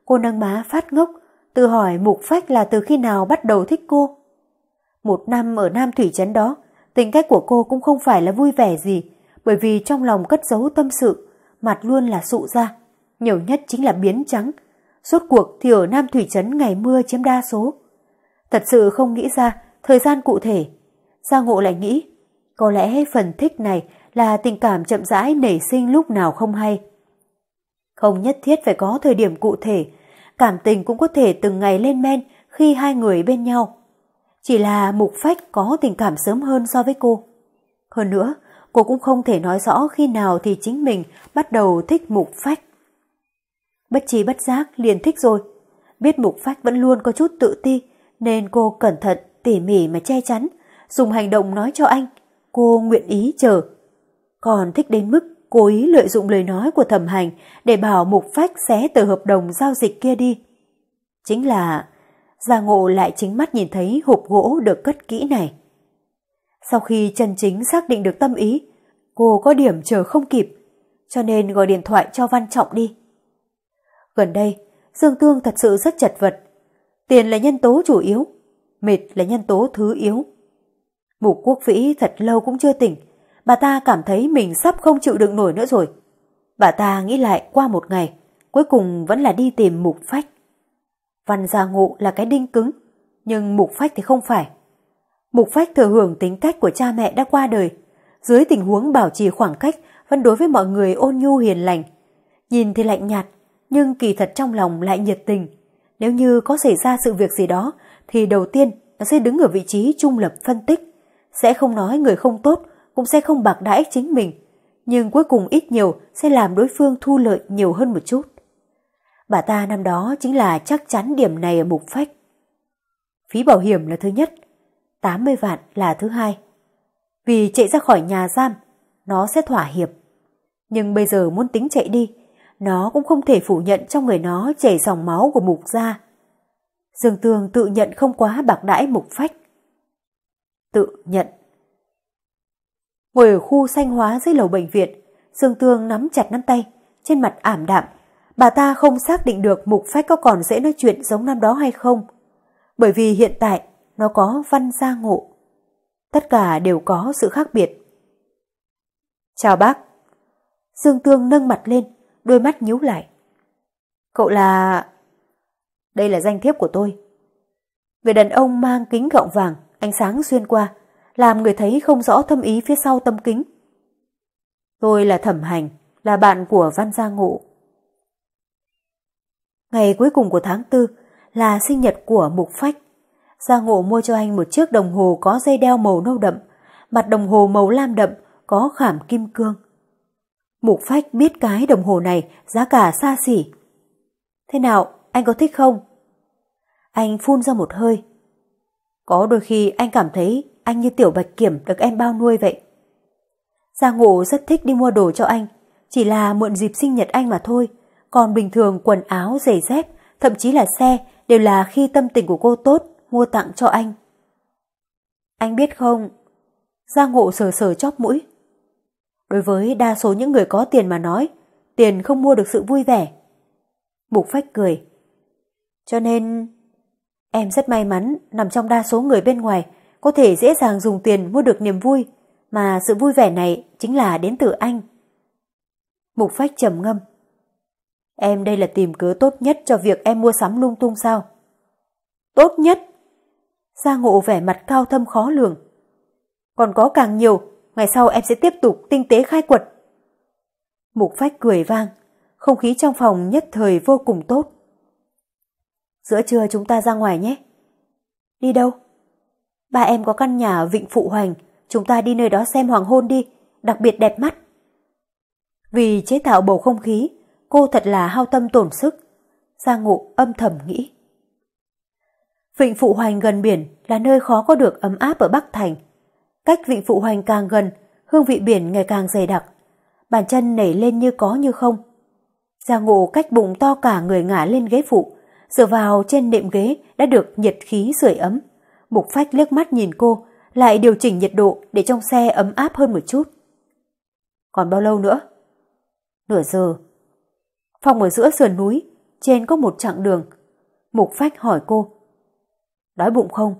[SPEAKER 1] cô nâng má phát ngốc, tự hỏi mục phách là từ khi nào bắt đầu thích cô. Một năm ở Nam Thủy Trấn đó, tính cách của cô cũng không phải là vui vẻ gì, bởi vì trong lòng cất giấu tâm sự, mặt luôn là sụ ra, nhiều nhất chính là biến trắng. Suốt cuộc thì ở Nam Thủy Trấn ngày mưa chiếm đa số. Thật sự không nghĩ ra thời gian cụ thể. Gia Ngộ lại nghĩ, có lẽ phần thích này là tình cảm chậm rãi nảy sinh lúc nào không hay. Không nhất thiết phải có thời điểm cụ thể, cảm tình cũng có thể từng ngày lên men khi hai người bên nhau. Chỉ là mục phách có tình cảm sớm hơn so với cô. Hơn nữa, Cô cũng không thể nói rõ khi nào thì chính mình bắt đầu thích mục phách. Bất trí bất giác liền thích rồi. Biết mục phách vẫn luôn có chút tự ti, nên cô cẩn thận, tỉ mỉ mà che chắn, dùng hành động nói cho anh, cô nguyện ý chờ. Còn thích đến mức cố ý lợi dụng lời nói của thẩm hành để bảo mục phách xé tờ hợp đồng giao dịch kia đi. Chính là, Gia Ngộ lại chính mắt nhìn thấy hộp gỗ được cất kỹ này. Sau khi Trần Chính xác định được tâm ý, cô có điểm chờ không kịp, cho nên gọi điện thoại cho Văn Trọng đi. Gần đây, Dương Tương thật sự rất chật vật. Tiền là nhân tố chủ yếu, mệt là nhân tố thứ yếu. Mục Quốc Vĩ thật lâu cũng chưa tỉnh, bà ta cảm thấy mình sắp không chịu đựng nổi nữa rồi. Bà ta nghĩ lại qua một ngày, cuối cùng vẫn là đi tìm Mục Phách. Văn Gia Ngộ là cái đinh cứng, nhưng Mục Phách thì không phải. Mục Phách thừa hưởng tính cách của cha mẹ đã qua đời, dưới tình huống bảo trì khoảng cách vẫn đối với mọi người ôn nhu hiền lành. Nhìn thì lạnh nhạt, nhưng kỳ thật trong lòng lại nhiệt tình. Nếu như có xảy ra sự việc gì đó, thì đầu tiên nó sẽ đứng ở vị trí trung lập phân tích. Sẽ không nói người không tốt, cũng sẽ không bạc đãi chính mình. Nhưng cuối cùng ít nhiều sẽ làm đối phương thu lợi nhiều hơn một chút. Bà ta năm đó chính là chắc chắn điểm này ở mục phách. Phí bảo hiểm là thứ nhất, 80 vạn là thứ hai. Vì chạy ra khỏi nhà giam, nó sẽ thỏa hiệp. Nhưng bây giờ muốn tính chạy đi, nó cũng không thể phủ nhận trong người nó chảy dòng máu của mục gia. Dương tường tự nhận không quá bạc đãi mục phách. Tự nhận. Ngồi ở khu xanh hóa dưới lầu bệnh viện, Dương tường nắm chặt nắm tay, trên mặt ảm đạm. Bà ta không xác định được mục phách có còn dễ nói chuyện giống năm đó hay không. Bởi vì hiện tại nó có văn gia ngộ. Tất cả đều có sự khác biệt. Chào bác. Dương Tương nâng mặt lên, đôi mắt nhíu lại. Cậu là... Đây là danh thiếp của tôi. Người đàn ông mang kính gọng vàng, ánh sáng xuyên qua, làm người thấy không rõ thâm ý phía sau tâm kính. Tôi là Thẩm Hành, là bạn của Văn Gia Ngộ. Ngày cuối cùng của tháng tư là sinh nhật của Mục Phách. Gia Ngộ mua cho anh một chiếc đồng hồ có dây đeo màu nâu đậm, mặt đồng hồ màu lam đậm có khảm kim cương. Mục Phách biết cái đồng hồ này giá cả xa xỉ. Thế nào, anh có thích không? Anh phun ra một hơi. Có đôi khi anh cảm thấy anh như tiểu bạch kiểm được em bao nuôi vậy. Gia Ngộ rất thích đi mua đồ cho anh, chỉ là mượn dịp sinh nhật anh mà thôi. Còn bình thường quần áo, giày dép, thậm chí là xe đều là khi tâm tình của cô tốt mua tặng cho anh. Anh biết không, Giang Ngộ sờ sờ chóp mũi. Đối với đa số những người có tiền mà nói, tiền không mua được sự vui vẻ. Mục Phách cười. Cho nên, em rất may mắn nằm trong đa số người bên ngoài có thể dễ dàng dùng tiền mua được niềm vui, mà sự vui vẻ này chính là đến từ anh. Mục Phách trầm ngâm. Em đây là tìm cớ tốt nhất cho việc em mua sắm lung tung sao? Tốt nhất? Gia Ngộ vẻ mặt cao thâm khó lường. Còn có càng nhiều, ngày sau em sẽ tiếp tục tinh tế khai quật. Mục Phách cười vang, không khí trong phòng nhất thời vô cùng tốt. Giữa trưa chúng ta ra ngoài nhé. Đi đâu? Ba em có căn nhà ở Vịnh Phụ Hoành, chúng ta đi nơi đó xem hoàng hôn đi, đặc biệt đẹp mắt. Vì chế tạo bầu không khí, cô thật là hao tâm tổn sức. Gia Ngộ âm thầm nghĩ. Vịnh Phụ Hoành gần biển là nơi khó có được ấm áp ở Bắc Thành. Cách Vịnh Phụ Hoành càng gần, hương vị biển ngày càng dày đặc. Bàn chân nảy lên như có như không. Gia ngộ cách bụng to cả người ngả lên ghế phụ, dựa vào trên nệm ghế đã được nhiệt khí sưởi ấm. Mục phách liếc mắt nhìn cô, lại điều chỉnh nhiệt độ để trong xe ấm áp hơn một chút. Còn bao lâu nữa? Nửa giờ. Phòng ở giữa sườn núi, trên có một chặng đường. Mục phách hỏi cô, Đói bụng không?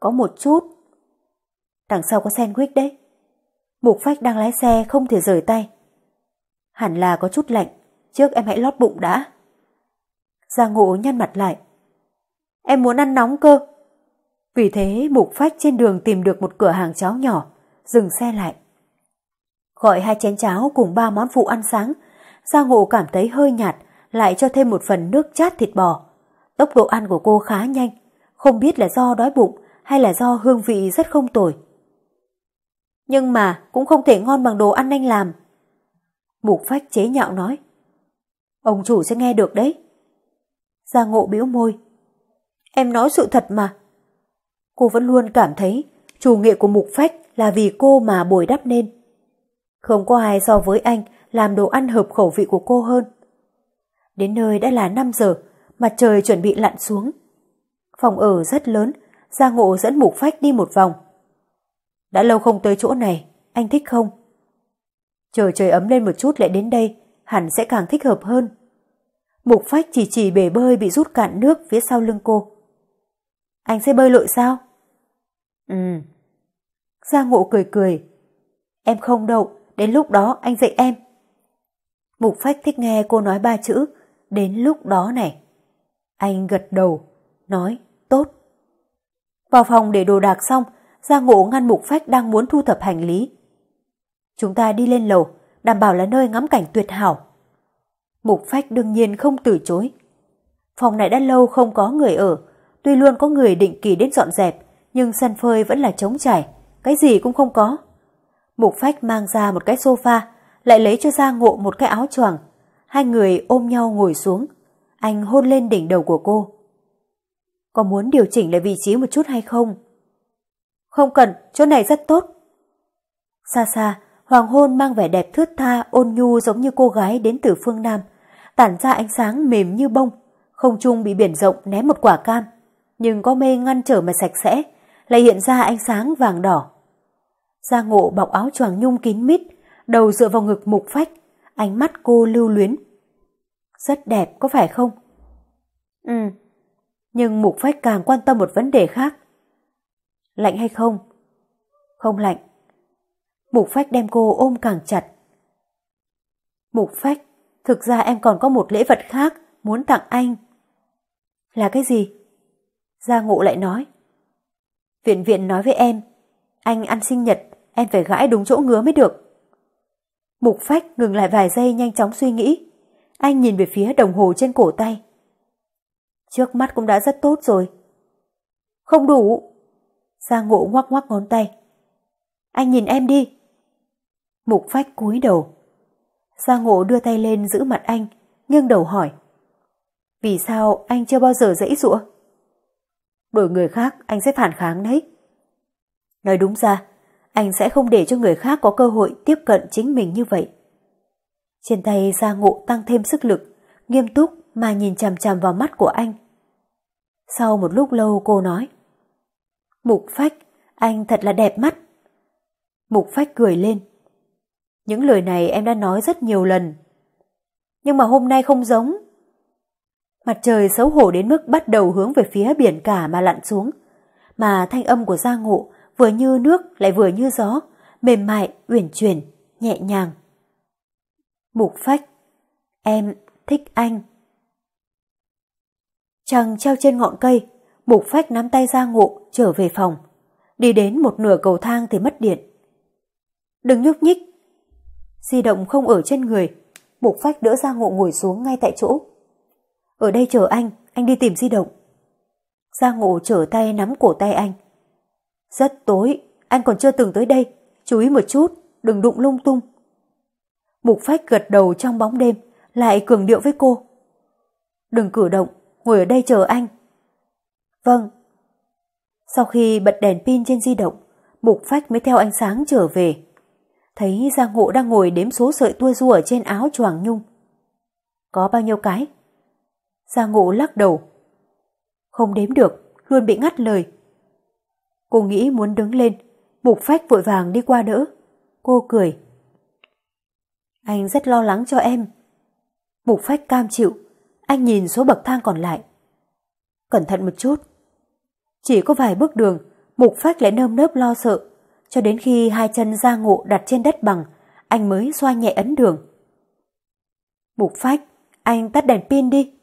[SPEAKER 1] Có một chút. Đằng sau có sandwich đấy. Mục phách đang lái xe không thể rời tay. Hẳn là có chút lạnh, trước em hãy lót bụng đã. Gia ngộ nhăn mặt lại. Em muốn ăn nóng cơ. Vì thế mục phách trên đường tìm được một cửa hàng cháo nhỏ, dừng xe lại. Gọi hai chén cháo cùng ba món phụ ăn sáng, Gia ngộ cảm thấy hơi nhạt, lại cho thêm một phần nước chát thịt bò. Tốc độ ăn của cô khá nhanh, không biết là do đói bụng hay là do hương vị rất không tồi. Nhưng mà cũng không thể ngon bằng đồ ăn anh làm. Mục phách chế nhạo nói. Ông chủ sẽ nghe được đấy. Gia ngộ bĩu môi. Em nói sự thật mà. Cô vẫn luôn cảm thấy chủ nghệ của mục phách là vì cô mà bồi đắp nên. Không có ai so với anh làm đồ ăn hợp khẩu vị của cô hơn. Đến nơi đã là 5 giờ, mặt trời chuẩn bị lặn xuống. Phòng ở rất lớn, Gia Ngộ dẫn Mục Phách đi một vòng. Đã lâu không tới chỗ này, anh thích không? Chờ trời ấm lên một chút lại đến đây, hẳn sẽ càng thích hợp hơn. Mục Phách chỉ chỉ bể bơi bị rút cạn nước phía sau lưng cô. Anh sẽ bơi lội sao? Ừ. Gia Ngộ cười cười. Em không đâu, đến lúc đó anh dạy em. Mục Phách thích nghe cô nói ba chữ, đến lúc đó này. Anh gật đầu, nói vào phòng để đồ đạc xong, ra ngộ ngăn mục phách đang muốn thu thập hành lý. Chúng ta đi lên lầu, đảm bảo là nơi ngắm cảnh tuyệt hảo. Mục phách đương nhiên không từ chối. Phòng này đã lâu không có người ở, tuy luôn có người định kỳ đến dọn dẹp, nhưng sân phơi vẫn là trống trải, cái gì cũng không có. Mục phách mang ra một cái sofa, lại lấy cho ra ngộ một cái áo choàng. Hai người ôm nhau ngồi xuống, anh hôn lên đỉnh đầu của cô có muốn điều chỉnh lại vị trí một chút hay không? Không cần, chỗ này rất tốt. Xa xa, hoàng hôn mang vẻ đẹp thướt tha, ôn nhu giống như cô gái đến từ phương Nam, tản ra ánh sáng mềm như bông, không trung bị biển rộng ném một quả cam, nhưng có mây ngăn trở mà sạch sẽ, lại hiện ra ánh sáng vàng đỏ. Gia ngộ bọc áo choàng nhung kín mít, đầu dựa vào ngực mục phách, ánh mắt cô lưu luyến. Rất đẹp có phải không? Ừ, nhưng Mục Phách càng quan tâm một vấn đề khác. Lạnh hay không? Không lạnh. Mục Phách đem cô ôm càng chặt. Mục Phách, thực ra em còn có một lễ vật khác muốn tặng anh. Là cái gì? Gia Ngộ lại nói. Viện viện nói với em, anh ăn sinh nhật, em phải gãi đúng chỗ ngứa mới được. Mục Phách ngừng lại vài giây nhanh chóng suy nghĩ. Anh nhìn về phía đồng hồ trên cổ tay. Trước mắt cũng đã rất tốt rồi. Không đủ. Gia ngộ ngoắc ngoắc ngón tay. Anh nhìn em đi. Mục phách cúi đầu. Gia ngộ đưa tay lên giữ mặt anh, nghiêng đầu hỏi. Vì sao anh chưa bao giờ dãy dụa? Đổi người khác anh sẽ phản kháng đấy. Nói đúng ra, anh sẽ không để cho người khác có cơ hội tiếp cận chính mình như vậy. Trên tay Gia Ngộ tăng thêm sức lực, nghiêm túc mà nhìn chằm chằm vào mắt của anh, sau một lúc lâu cô nói Mục Phách, anh thật là đẹp mắt. Mục Phách cười lên. Những lời này em đã nói rất nhiều lần. Nhưng mà hôm nay không giống. Mặt trời xấu hổ đến mức bắt đầu hướng về phía biển cả mà lặn xuống. Mà thanh âm của Gia Ngộ vừa như nước lại vừa như gió, mềm mại, uyển chuyển, nhẹ nhàng. Mục Phách, em thích anh. Chàng treo trên ngọn cây, Mục Phách nắm tay ra ngộ, trở về phòng. Đi đến một nửa cầu thang thì mất điện. Đừng nhúc nhích. Di động không ở trên người, Mục Phách đỡ ra ngộ ngồi xuống ngay tại chỗ. Ở đây chờ anh, anh đi tìm di động. Gia ngộ trở tay nắm cổ tay anh. Rất tối, anh còn chưa từng tới đây, chú ý một chút, đừng đụng lung tung. Mục Phách gật đầu trong bóng đêm, lại cường điệu với cô. Đừng cử động, ngồi ở đây chờ anh. Vâng. Sau khi bật đèn pin trên di động, Mục Phách mới theo ánh sáng trở về. Thấy Giang Ngộ đang ngồi đếm số sợi tua rua ở trên áo choàng nhung. Có bao nhiêu cái? Giang Ngộ lắc đầu. Không đếm được, luôn bị ngắt lời. Cô nghĩ muốn đứng lên, Mục Phách vội vàng đi qua đỡ. Cô cười. Anh rất lo lắng cho em. Mục Phách cam chịu, anh nhìn số bậc thang còn lại. Cẩn thận một chút. Chỉ có vài bước đường, Mục Phách lại nơm nớp lo sợ, cho đến khi hai chân ra ngộ đặt trên đất bằng, anh mới xoa nhẹ ấn đường. Mục Phách, anh tắt đèn pin đi.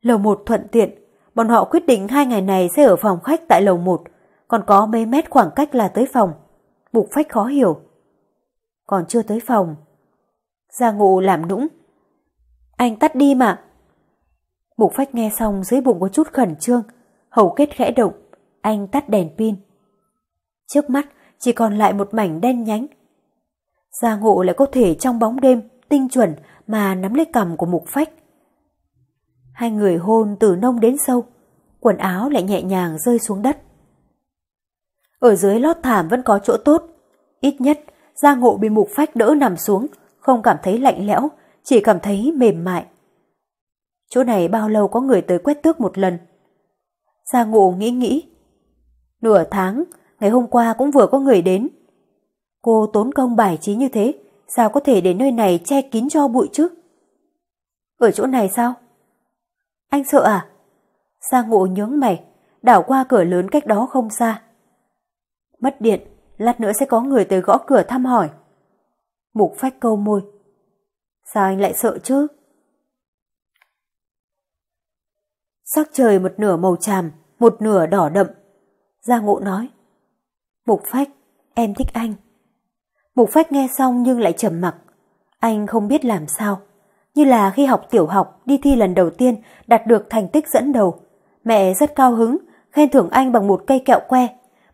[SPEAKER 1] Lầu một thuận tiện, bọn họ quyết định hai ngày này sẽ ở phòng khách tại lầu một, còn có mấy mét khoảng cách là tới phòng. Mục Phách khó hiểu. Còn chưa tới phòng. Gia Ngộ làm nũng, anh tắt đi mà. Mục phách nghe xong dưới bụng có chút khẩn trương, hầu kết khẽ động, anh tắt đèn pin. Trước mắt chỉ còn lại một mảnh đen nhánh. Gia ngộ lại có thể trong bóng đêm, tinh chuẩn mà nắm lấy cầm của mục phách. Hai người hôn từ nông đến sâu, quần áo lại nhẹ nhàng rơi xuống đất. Ở dưới lót thảm vẫn có chỗ tốt, ít nhất Gia ngộ bị mục phách đỡ nằm xuống, không cảm thấy lạnh lẽo chỉ cảm thấy mềm mại. Chỗ này bao lâu có người tới quét tước một lần? Gia ngộ nghĩ nghĩ. Nửa tháng, ngày hôm qua cũng vừa có người đến. Cô tốn công bài trí như thế, sao có thể đến nơi này che kín cho bụi chứ? Ở chỗ này sao? Anh sợ à? Gia ngộ nhướng mày, đảo qua cửa lớn cách đó không xa. Mất điện, lát nữa sẽ có người tới gõ cửa thăm hỏi. Mục phách câu môi, Sao anh lại sợ chứ? Sắc trời một nửa màu tràm, một nửa đỏ đậm. Gia ngộ nói. Mục phách, em thích anh. Mục phách nghe xong nhưng lại trầm mặc. Anh không biết làm sao. Như là khi học tiểu học, đi thi lần đầu tiên, đạt được thành tích dẫn đầu. Mẹ rất cao hứng, khen thưởng anh bằng một cây kẹo que.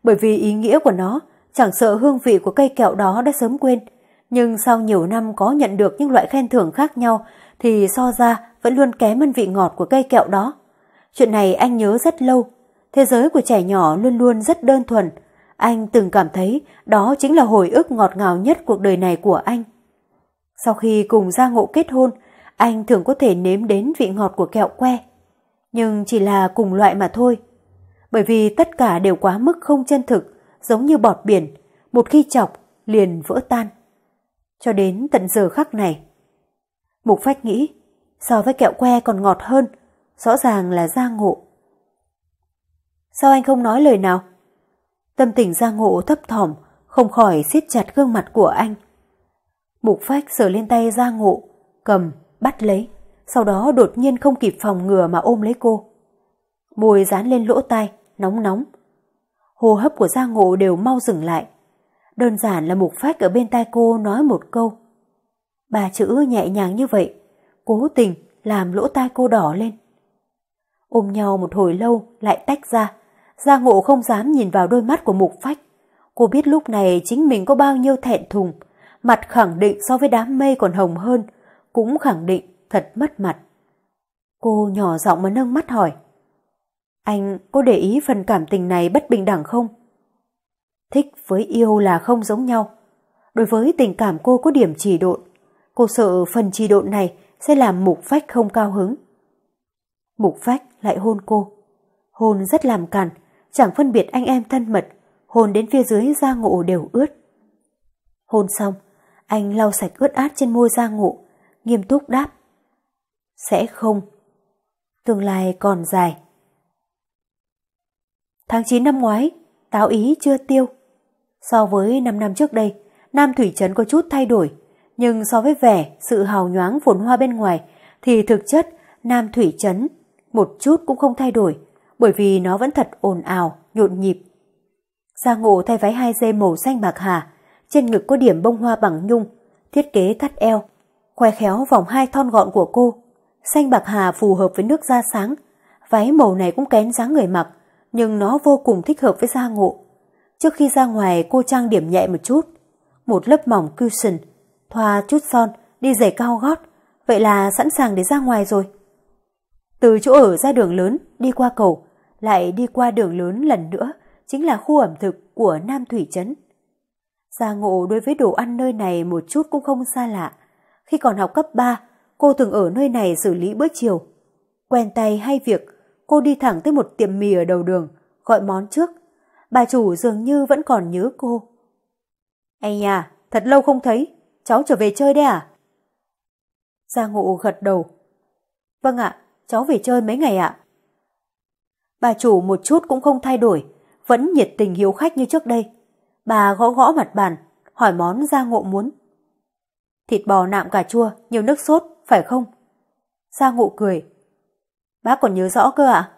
[SPEAKER 1] Bởi vì ý nghĩa của nó, chẳng sợ hương vị của cây kẹo đó đã sớm quên, nhưng sau nhiều năm có nhận được những loại khen thưởng khác nhau thì so ra vẫn luôn kém hơn vị ngọt của cây kẹo đó. Chuyện này anh nhớ rất lâu, thế giới của trẻ nhỏ luôn luôn rất đơn thuần. Anh từng cảm thấy đó chính là hồi ức ngọt ngào nhất cuộc đời này của anh. Sau khi cùng gia ngộ kết hôn, anh thường có thể nếm đến vị ngọt của kẹo que, nhưng chỉ là cùng loại mà thôi. Bởi vì tất cả đều quá mức không chân thực, giống như bọt biển, một khi chọc liền vỡ tan cho đến tận giờ khắc này. Mục Phách nghĩ, so với kẹo que còn ngọt hơn, rõ ràng là gia ngộ. Sao anh không nói lời nào? Tâm tình gia ngộ thấp thỏm, không khỏi siết chặt gương mặt của anh. Mục Phách sờ lên tay gia ngộ, cầm, bắt lấy, sau đó đột nhiên không kịp phòng ngừa mà ôm lấy cô. mùi dán lên lỗ tai, nóng nóng. Hô hấp của gia ngộ đều mau dừng lại, Đơn giản là mục phát ở bên tai cô nói một câu. Bà chữ nhẹ nhàng như vậy, cố tình làm lỗ tai cô đỏ lên. Ôm nhau một hồi lâu lại tách ra, Gia Ngộ không dám nhìn vào đôi mắt của mục phách. Cô biết lúc này chính mình có bao nhiêu thẹn thùng, mặt khẳng định so với đám mây còn hồng hơn, cũng khẳng định thật mất mặt. Cô nhỏ giọng mà nâng mắt hỏi. Anh có để ý phần cảm tình này bất bình đẳng không? Thích với yêu là không giống nhau. Đối với tình cảm cô có điểm trì độn, cô sợ phần trì độn này sẽ làm mục phách không cao hứng. Mục phách lại hôn cô. Hôn rất làm cản, chẳng phân biệt anh em thân mật, hôn đến phía dưới da ngộ đều ướt. Hôn xong, anh lau sạch ướt át trên môi da ngộ, nghiêm túc đáp. Sẽ không. Tương lai còn dài. Tháng 9 năm ngoái, táo ý chưa tiêu. So với 5 năm trước đây, Nam Thủy Trấn có chút thay đổi, nhưng so với vẻ, sự hào nhoáng phồn hoa bên ngoài, thì thực chất Nam Thủy Trấn một chút cũng không thay đổi, bởi vì nó vẫn thật ồn ào, nhộn nhịp. Gia Ngộ thay váy hai dây màu xanh bạc hà, trên ngực có điểm bông hoa bằng nhung, thiết kế thắt eo, khoe khéo vòng hai thon gọn của cô. Xanh bạc hà phù hợp với nước da sáng, váy màu này cũng kén dáng người mặc, nhưng nó vô cùng thích hợp với Gia Ngộ. Trước khi ra ngoài cô trang điểm nhẹ một chút, một lớp mỏng cushion, thoa chút son, đi giày cao gót, vậy là sẵn sàng để ra ngoài rồi. Từ chỗ ở ra đường lớn, đi qua cầu, lại đi qua đường lớn lần nữa, chính là khu ẩm thực của Nam Thủy Trấn. Gia Ngộ đối với đồ ăn nơi này một chút cũng không xa lạ. Khi còn học cấp 3, cô thường ở nơi này xử lý bữa chiều. Quen tay hay việc, cô đi thẳng tới một tiệm mì ở đầu đường, gọi món trước, bà chủ dường như vẫn còn nhớ cô. Anh nhà, thật lâu không thấy, cháu trở về chơi đấy à? Gia Ngộ gật đầu. Vâng ạ, cháu về chơi mấy ngày ạ. Bà chủ một chút cũng không thay đổi, vẫn nhiệt tình hiếu khách như trước đây. Bà gõ gõ mặt bàn, hỏi món Gia Ngộ muốn. Thịt bò nạm cà chua, nhiều nước sốt, phải không? Gia Ngộ cười. Bác còn nhớ rõ cơ ạ?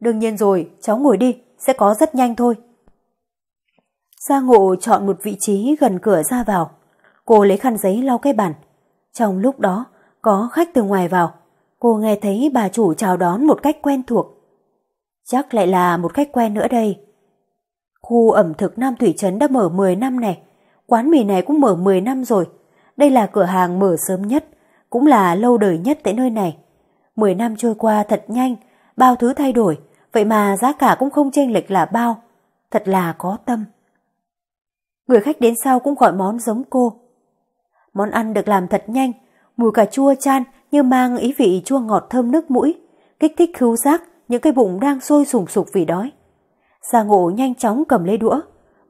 [SPEAKER 1] Đương nhiên rồi, cháu ngồi đi, sẽ có rất nhanh thôi. Gia Ngộ chọn một vị trí gần cửa ra vào. Cô lấy khăn giấy lau cái bàn. Trong lúc đó, có khách từ ngoài vào. Cô nghe thấy bà chủ chào đón một cách quen thuộc. Chắc lại là một khách quen nữa đây. Khu ẩm thực Nam Thủy Trấn đã mở 10 năm này. Quán mì này cũng mở 10 năm rồi. Đây là cửa hàng mở sớm nhất, cũng là lâu đời nhất tại nơi này. 10 năm trôi qua thật nhanh, bao thứ thay đổi, vậy mà giá cả cũng không chênh lệch là bao, thật là có tâm. Người khách đến sau cũng gọi món giống cô. Món ăn được làm thật nhanh, mùi cà chua chan như mang ý vị chua ngọt thơm nước mũi, kích thích khứu giác những cái bụng đang sôi sùng sục vì đói. Gia ngộ nhanh chóng cầm lấy đũa,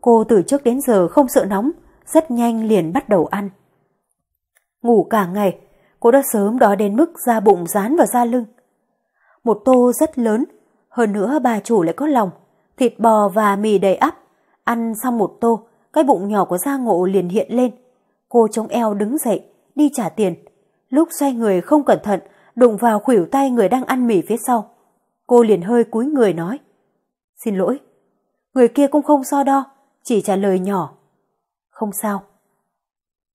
[SPEAKER 1] cô từ trước đến giờ không sợ nóng, rất nhanh liền bắt đầu ăn. Ngủ cả ngày, cô đã sớm đói đến mức da bụng dán vào da lưng. Một tô rất lớn hơn nữa bà chủ lại có lòng, thịt bò và mì đầy ắp. Ăn xong một tô, cái bụng nhỏ của Gia Ngộ liền hiện lên. Cô chống eo đứng dậy, đi trả tiền. Lúc xoay người không cẩn thận, đụng vào khuỷu tay người đang ăn mì phía sau. Cô liền hơi cúi người nói. Xin lỗi. Người kia cũng không so đo, chỉ trả lời nhỏ. Không sao.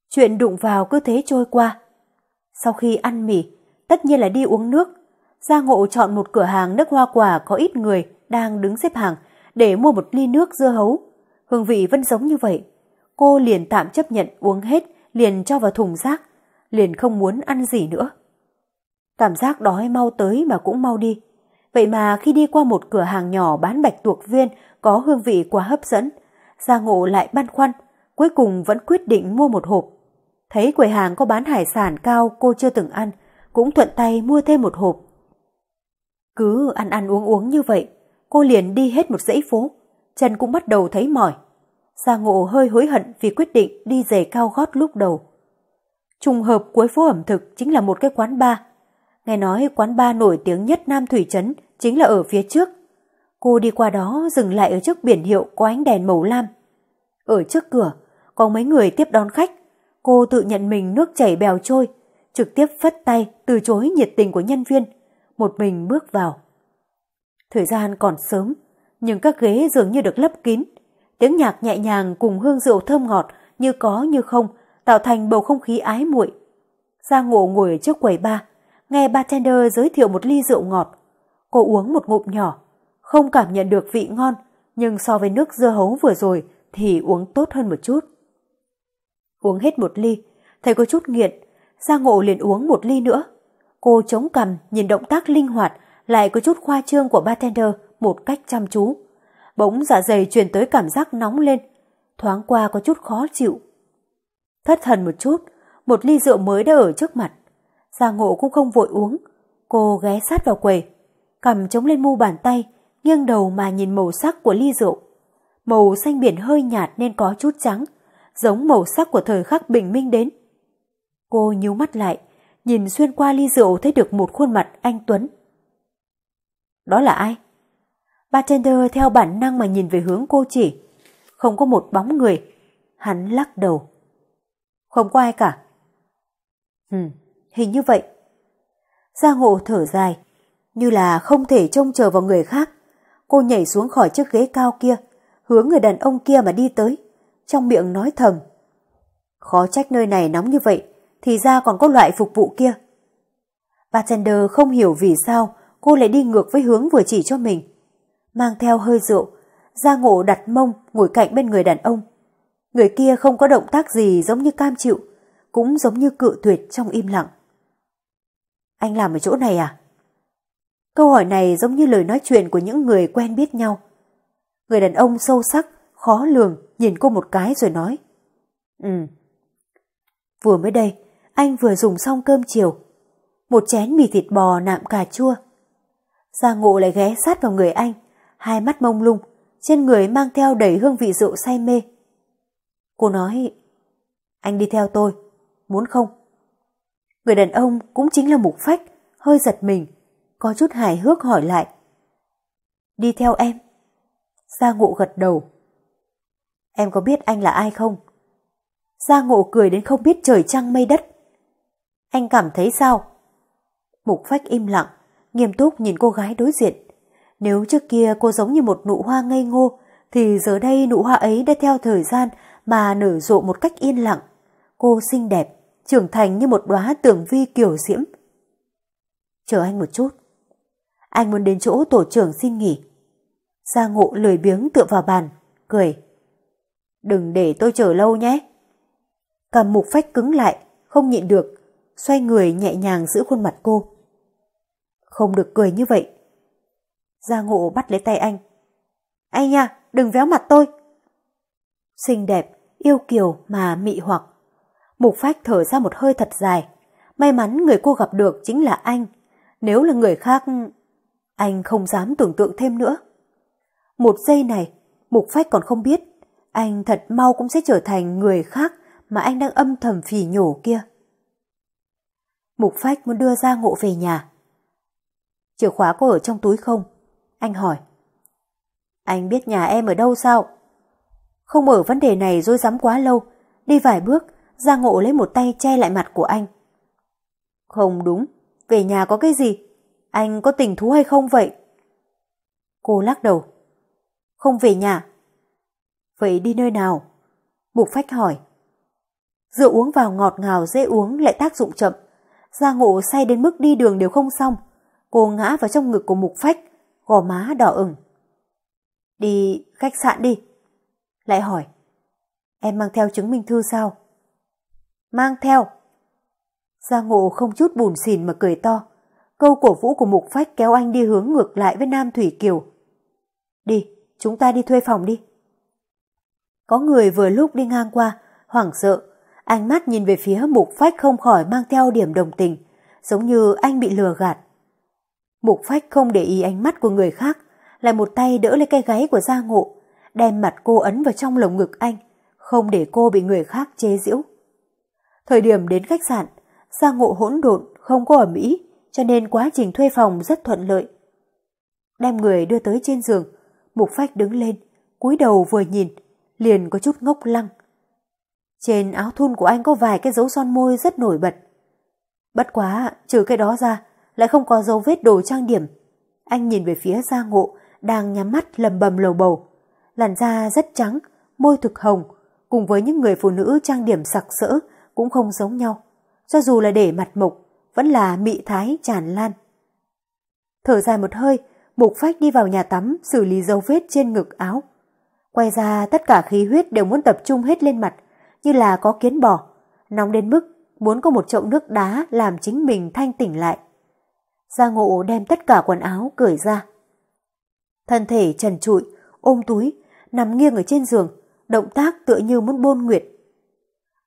[SPEAKER 1] Chuyện đụng vào cứ thế trôi qua. Sau khi ăn mì, tất nhiên là đi uống nước, Gia Ngộ chọn một cửa hàng nước hoa quả có ít người đang đứng xếp hàng để mua một ly nước dưa hấu. Hương vị vẫn giống như vậy. Cô liền tạm chấp nhận uống hết, liền cho vào thùng rác, liền không muốn ăn gì nữa. Cảm giác đói mau tới mà cũng mau đi. Vậy mà khi đi qua một cửa hàng nhỏ bán bạch tuộc viên có hương vị quá hấp dẫn, Gia Ngộ lại băn khoăn, cuối cùng vẫn quyết định mua một hộp. Thấy quầy hàng có bán hải sản cao cô chưa từng ăn, cũng thuận tay mua thêm một hộp. Cứ ăn ăn uống uống như vậy, cô liền đi hết một dãy phố, chân cũng bắt đầu thấy mỏi. Gia Ngộ hơi hối hận vì quyết định đi giày cao gót lúc đầu. Trùng hợp cuối phố ẩm thực chính là một cái quán bar. Nghe nói quán bar nổi tiếng nhất Nam Thủy Trấn chính là ở phía trước. Cô đi qua đó dừng lại ở trước biển hiệu có ánh đèn màu lam. Ở trước cửa, có mấy người tiếp đón khách. Cô tự nhận mình nước chảy bèo trôi, trực tiếp phất tay từ chối nhiệt tình của nhân viên một mình bước vào. Thời gian còn sớm, nhưng các ghế dường như được lấp kín. Tiếng nhạc nhẹ nhàng cùng hương rượu thơm ngọt như có như không tạo thành bầu không khí ái muội. Gia Ngộ ngồi trước quầy ba, nghe bartender giới thiệu một ly rượu ngọt. Cô uống một ngụm nhỏ, không cảm nhận được vị ngon, nhưng so với nước dưa hấu vừa rồi thì uống tốt hơn một chút. Uống hết một ly, thấy có chút nghiện, Gia Ngộ liền uống một ly nữa. Cô chống cằm nhìn động tác linh hoạt, lại có chút khoa trương của bartender một cách chăm chú. Bỗng dạ dày truyền tới cảm giác nóng lên, thoáng qua có chút khó chịu. Thất thần một chút, một ly rượu mới đã ở trước mặt. Gia ngộ cũng không vội uống, cô ghé sát vào quầy, cầm chống lên mu bàn tay, nghiêng đầu mà nhìn màu sắc của ly rượu. Màu xanh biển hơi nhạt nên có chút trắng, giống màu sắc của thời khắc bình minh đến. Cô nhíu mắt lại, nhìn xuyên qua ly rượu thấy được một khuôn mặt anh Tuấn. Đó là ai? Bartender theo bản năng mà nhìn về hướng cô chỉ. Không có một bóng người. Hắn lắc đầu. Không có ai cả. Ừ, hình như vậy. Gia ngộ thở dài, như là không thể trông chờ vào người khác. Cô nhảy xuống khỏi chiếc ghế cao kia, hướng người đàn ông kia mà đi tới, trong miệng nói thầm. Khó trách nơi này nóng như vậy, thì ra còn có loại phục vụ kia. Bartender không hiểu vì sao cô lại đi ngược với hướng vừa chỉ cho mình. Mang theo hơi rượu, ra Ngộ đặt mông ngồi cạnh bên người đàn ông. Người kia không có động tác gì giống như cam chịu, cũng giống như cự tuyệt trong im lặng. Anh làm ở chỗ này à? Câu hỏi này giống như lời nói chuyện của những người quen biết nhau. Người đàn ông sâu sắc, khó lường nhìn cô một cái rồi nói. Ừ. Vừa mới đây, anh vừa dùng xong cơm chiều. Một chén mì thịt bò nạm cà chua. Gia Ngộ lại ghé sát vào người anh, hai mắt mông lung, trên người mang theo đầy hương vị rượu say mê. Cô nói, anh đi theo tôi, muốn không? Người đàn ông cũng chính là mục phách, hơi giật mình, có chút hài hước hỏi lại. Đi theo em. Gia Ngộ gật đầu. Em có biết anh là ai không? Gia Ngộ cười đến không biết trời trăng mây đất. Anh cảm thấy sao? Mục phách im lặng, nghiêm túc nhìn cô gái đối diện. Nếu trước kia cô giống như một nụ hoa ngây ngô, thì giờ đây nụ hoa ấy đã theo thời gian mà nở rộ một cách yên lặng. Cô xinh đẹp, trưởng thành như một đóa tường vi kiểu diễm. Chờ anh một chút. Anh muốn đến chỗ tổ trưởng xin nghỉ. Gia ngộ lười biếng tựa vào bàn, cười. Đừng để tôi chờ lâu nhé. Cầm mục phách cứng lại, không nhịn được, xoay người nhẹ nhàng giữ khuôn mặt cô. Không được cười như vậy. Gia ngộ bắt lấy tay anh. Anh nha, à, đừng véo mặt tôi. Xinh đẹp, yêu kiều mà mị hoặc. Mục phách thở ra một hơi thật dài. May mắn người cô gặp được chính là anh. Nếu là người khác, anh không dám tưởng tượng thêm nữa. Một giây này, mục phách còn không biết. Anh thật mau cũng sẽ trở thành người khác mà anh đang âm thầm phỉ nhổ kia. Mục Phách muốn đưa ra ngộ về nhà. Chìa khóa có ở trong túi không? Anh hỏi. Anh biết nhà em ở đâu sao? Không ở vấn đề này dối rắm quá lâu. Đi vài bước, Gia Ngộ lấy một tay che lại mặt của anh. Không đúng, về nhà có cái gì? Anh có tình thú hay không vậy? Cô lắc đầu. Không về nhà. Vậy đi nơi nào? Mục phách hỏi. Rượu uống vào ngọt ngào dễ uống lại tác dụng chậm. Gia ngộ say đến mức đi đường đều không xong. Cô ngã vào trong ngực của mục phách, gò má đỏ ửng. Đi khách sạn đi. Lại hỏi, em mang theo chứng minh thư sao? Mang theo. Gia ngộ không chút buồn xỉn mà cười to. Câu cổ vũ của mục phách kéo anh đi hướng ngược lại với Nam Thủy Kiều. Đi, chúng ta đi thuê phòng đi. Có người vừa lúc đi ngang qua, hoảng sợ, Ánh mắt nhìn về phía mục phách không khỏi mang theo điểm đồng tình, giống như anh bị lừa gạt. Mục phách không để ý ánh mắt của người khác, lại một tay đỡ lấy cái gáy của gia ngộ, đem mặt cô ấn vào trong lồng ngực anh, không để cô bị người khác chế giễu. Thời điểm đến khách sạn, gia ngộ hỗn độn, không có ở Mỹ, cho nên quá trình thuê phòng rất thuận lợi. Đem người đưa tới trên giường, mục phách đứng lên, cúi đầu vừa nhìn, liền có chút ngốc lăng. Trên áo thun của anh có vài cái dấu son môi rất nổi bật. Bất quá, trừ cái đó ra, lại không có dấu vết đồ trang điểm. Anh nhìn về phía Gia Ngộ, đang nhắm mắt lầm bầm lầu bầu. Làn da rất trắng, môi thực hồng, cùng với những người phụ nữ trang điểm sặc sỡ cũng không giống nhau. Cho dù là để mặt mộc vẫn là mị thái tràn lan. Thở dài một hơi, Mục Phách đi vào nhà tắm xử lý dấu vết trên ngực áo. Quay ra tất cả khí huyết đều muốn tập trung hết lên mặt, như là có kiến bò, nóng đến mức muốn có một chậu nước đá làm chính mình thanh tỉnh lại. Gia Ngộ đem tất cả quần áo cởi ra. Thân thể trần trụi, ôm túi, nằm nghiêng ở trên giường, động tác tựa như muốn bôn nguyệt.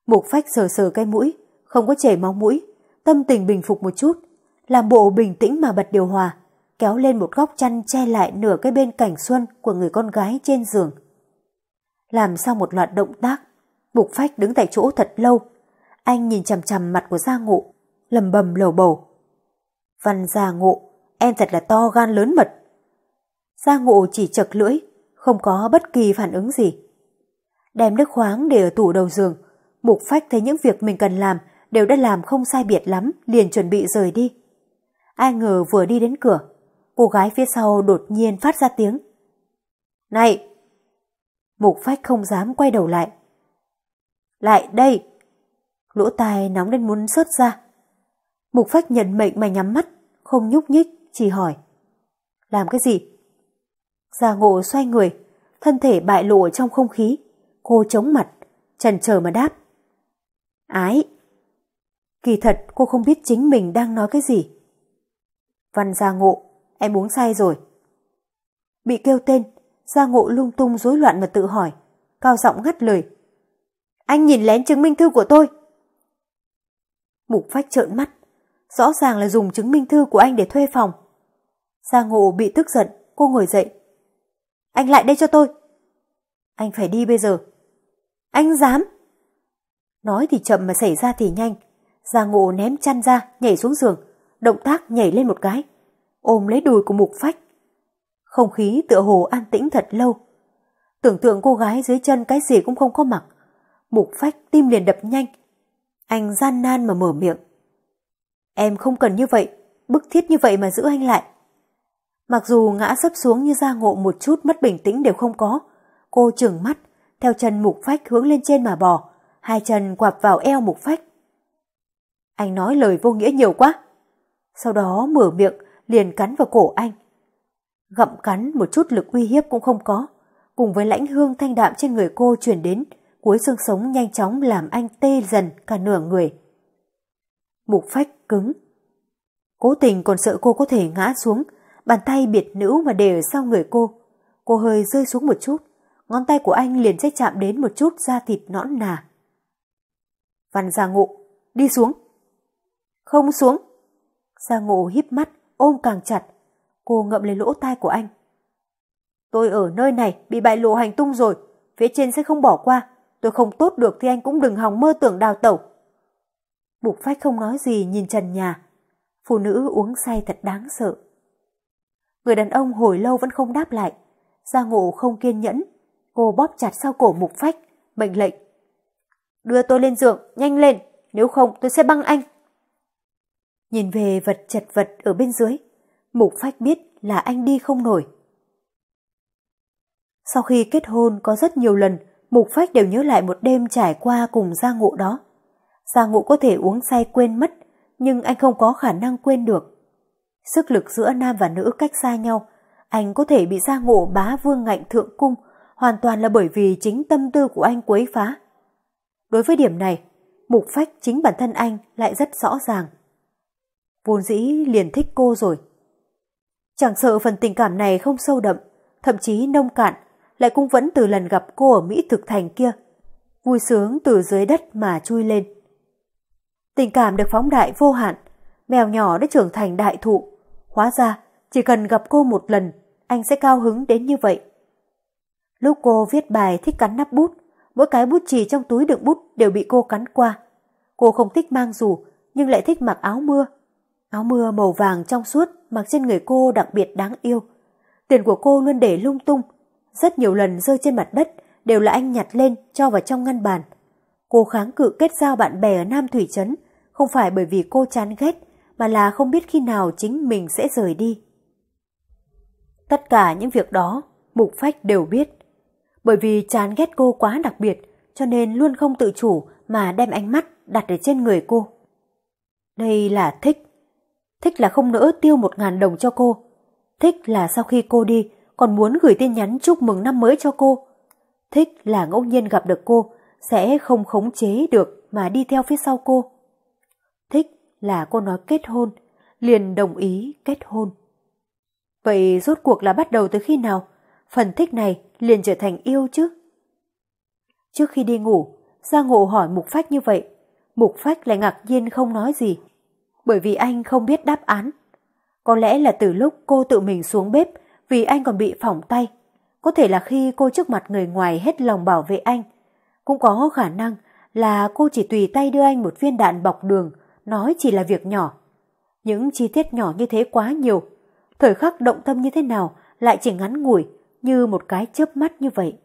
[SPEAKER 1] Mục phách sờ sờ cái mũi, không có chảy máu mũi, tâm tình bình phục một chút, làm bộ bình tĩnh mà bật điều hòa, kéo lên một góc chăn che lại nửa cái bên cảnh xuân của người con gái trên giường. Làm sao một loạt động tác Bục phách đứng tại chỗ thật lâu. Anh nhìn chằm chằm mặt của Gia Ngộ, lầm bầm lầu bầu. Văn Gia Ngộ, em thật là to gan lớn mật. Gia Ngộ chỉ chật lưỡi, không có bất kỳ phản ứng gì. Đem nước khoáng để ở tủ đầu giường, Bục Phách thấy những việc mình cần làm đều đã làm không sai biệt lắm, liền chuẩn bị rời đi. Ai ngờ vừa đi đến cửa, cô gái phía sau đột nhiên phát ra tiếng. Này! Mục Phách không dám quay đầu lại, lại đây! Lỗ tai nóng lên muốn xuất ra. Mục phách nhận mệnh mà nhắm mắt, không nhúc nhích, chỉ hỏi. Làm cái gì? Gia ngộ xoay người, thân thể bại lộ trong không khí. Cô chống mặt, trần chờ mà đáp. Ái! Kỳ thật cô không biết chính mình đang nói cái gì. Văn Gia Ngộ, em uống say rồi. Bị kêu tên, Gia Ngộ lung tung rối loạn mà tự hỏi, cao giọng ngắt lời. Anh nhìn lén chứng minh thư của tôi. Mục phách trợn mắt, rõ ràng là dùng chứng minh thư của anh để thuê phòng. Gia Ngộ bị tức giận, cô ngồi dậy. Anh lại đây cho tôi. Anh phải đi bây giờ. Anh dám. Nói thì chậm mà xảy ra thì nhanh. Gia Ngộ ném chăn ra, nhảy xuống giường, động tác nhảy lên một cái, ôm lấy đùi của mục phách. Không khí tựa hồ an tĩnh thật lâu. Tưởng tượng cô gái dưới chân cái gì cũng không có mặc, Mục phách tim liền đập nhanh. Anh gian nan mà mở miệng. Em không cần như vậy, bức thiết như vậy mà giữ anh lại. Mặc dù ngã sấp xuống như da ngộ một chút mất bình tĩnh đều không có, cô trừng mắt, theo chân mục phách hướng lên trên mà bò, hai chân quạp vào eo mục phách. Anh nói lời vô nghĩa nhiều quá. Sau đó mở miệng, liền cắn vào cổ anh. Gặm cắn một chút lực uy hiếp cũng không có, cùng với lãnh hương thanh đạm trên người cô truyền đến, cuối xương sống nhanh chóng làm anh tê dần cả nửa người. Mục phách cứng. Cố tình còn sợ cô có thể ngã xuống, bàn tay biệt nữ mà để ở sau người cô. Cô hơi rơi xuống một chút, ngón tay của anh liền trách chạm đến một chút da thịt nõn nà. Văn ra ngộ, đi xuống. Không xuống. Gia ngộ híp mắt, ôm càng chặt. Cô ngậm lấy lỗ tai của anh. Tôi ở nơi này bị bại lộ hành tung rồi, phía trên sẽ không bỏ qua, tôi không tốt được thì anh cũng đừng hòng mơ tưởng đào tẩu. Bục phách không nói gì nhìn trần nhà. Phụ nữ uống say thật đáng sợ. Người đàn ông hồi lâu vẫn không đáp lại. Gia ngộ không kiên nhẫn. Cô bóp chặt sau cổ mục phách, mệnh lệnh. Đưa tôi lên giường, nhanh lên, nếu không tôi sẽ băng anh. Nhìn về vật chật vật ở bên dưới, mục phách biết là anh đi không nổi. Sau khi kết hôn có rất nhiều lần, Mục Phách đều nhớ lại một đêm trải qua cùng Gia Ngộ đó. Gia Ngộ có thể uống say quên mất, nhưng anh không có khả năng quên được. Sức lực giữa nam và nữ cách xa nhau, anh có thể bị Gia Ngộ bá vương ngạnh thượng cung, hoàn toàn là bởi vì chính tâm tư của anh quấy phá. Đối với điểm này, Mục Phách chính bản thân anh lại rất rõ ràng. Vốn dĩ liền thích cô rồi. Chẳng sợ phần tình cảm này không sâu đậm, thậm chí nông cạn, lại cũng vẫn từ lần gặp cô ở Mỹ thực thành kia. Vui sướng từ dưới đất mà chui lên. Tình cảm được phóng đại vô hạn, mèo nhỏ đã trưởng thành đại thụ. Hóa ra, chỉ cần gặp cô một lần, anh sẽ cao hứng đến như vậy. Lúc cô viết bài thích cắn nắp bút, mỗi cái bút chì trong túi đựng bút đều bị cô cắn qua. Cô không thích mang dù, nhưng lại thích mặc áo mưa. Áo mưa màu vàng trong suốt mặc trên người cô đặc biệt đáng yêu. Tiền của cô luôn để lung tung, rất nhiều lần rơi trên mặt đất đều là anh nhặt lên cho vào trong ngăn bàn. Cô kháng cự kết giao bạn bè ở Nam Thủy Trấn không phải bởi vì cô chán ghét mà là không biết khi nào chính mình sẽ rời đi. Tất cả những việc đó Mục Phách đều biết. Bởi vì chán ghét cô quá đặc biệt cho nên luôn không tự chủ mà đem ánh mắt đặt ở trên người cô. Đây là thích. Thích là không nỡ tiêu một ngàn đồng cho cô. Thích là sau khi cô đi còn muốn gửi tin nhắn chúc mừng năm mới cho cô. Thích là ngẫu nhiên gặp được cô, sẽ không khống chế được mà đi theo phía sau cô. Thích là cô nói kết hôn, liền đồng ý kết hôn. Vậy rốt cuộc là bắt đầu từ khi nào? Phần thích này liền trở thành yêu chứ? Trước khi đi ngủ, Gia Ngộ hỏi Mục Phách như vậy. Mục Phách lại ngạc nhiên không nói gì, bởi vì anh không biết đáp án. Có lẽ là từ lúc cô tự mình xuống bếp vì anh còn bị phỏng tay. Có thể là khi cô trước mặt người ngoài hết lòng bảo vệ anh. Cũng có khả năng là cô chỉ tùy tay đưa anh một viên đạn bọc đường, nói chỉ là việc nhỏ. Những chi tiết nhỏ như thế quá nhiều. Thời khắc động tâm như thế nào lại chỉ ngắn ngủi như một cái chớp mắt như vậy.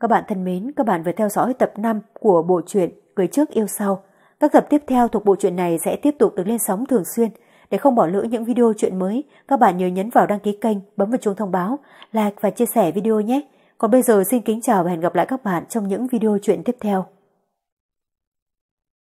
[SPEAKER 1] Các bạn thân mến, các bạn vừa theo dõi tập 5 của bộ truyện Người trước yêu sau. Các tập tiếp theo thuộc bộ truyện này sẽ tiếp tục được lên sóng thường xuyên – để không bỏ lỡ những video chuyện mới, các bạn nhớ nhấn vào đăng ký kênh, bấm vào chuông thông báo, like và chia sẻ video nhé. Còn bây giờ xin kính chào và hẹn gặp lại các bạn trong những video chuyện tiếp theo.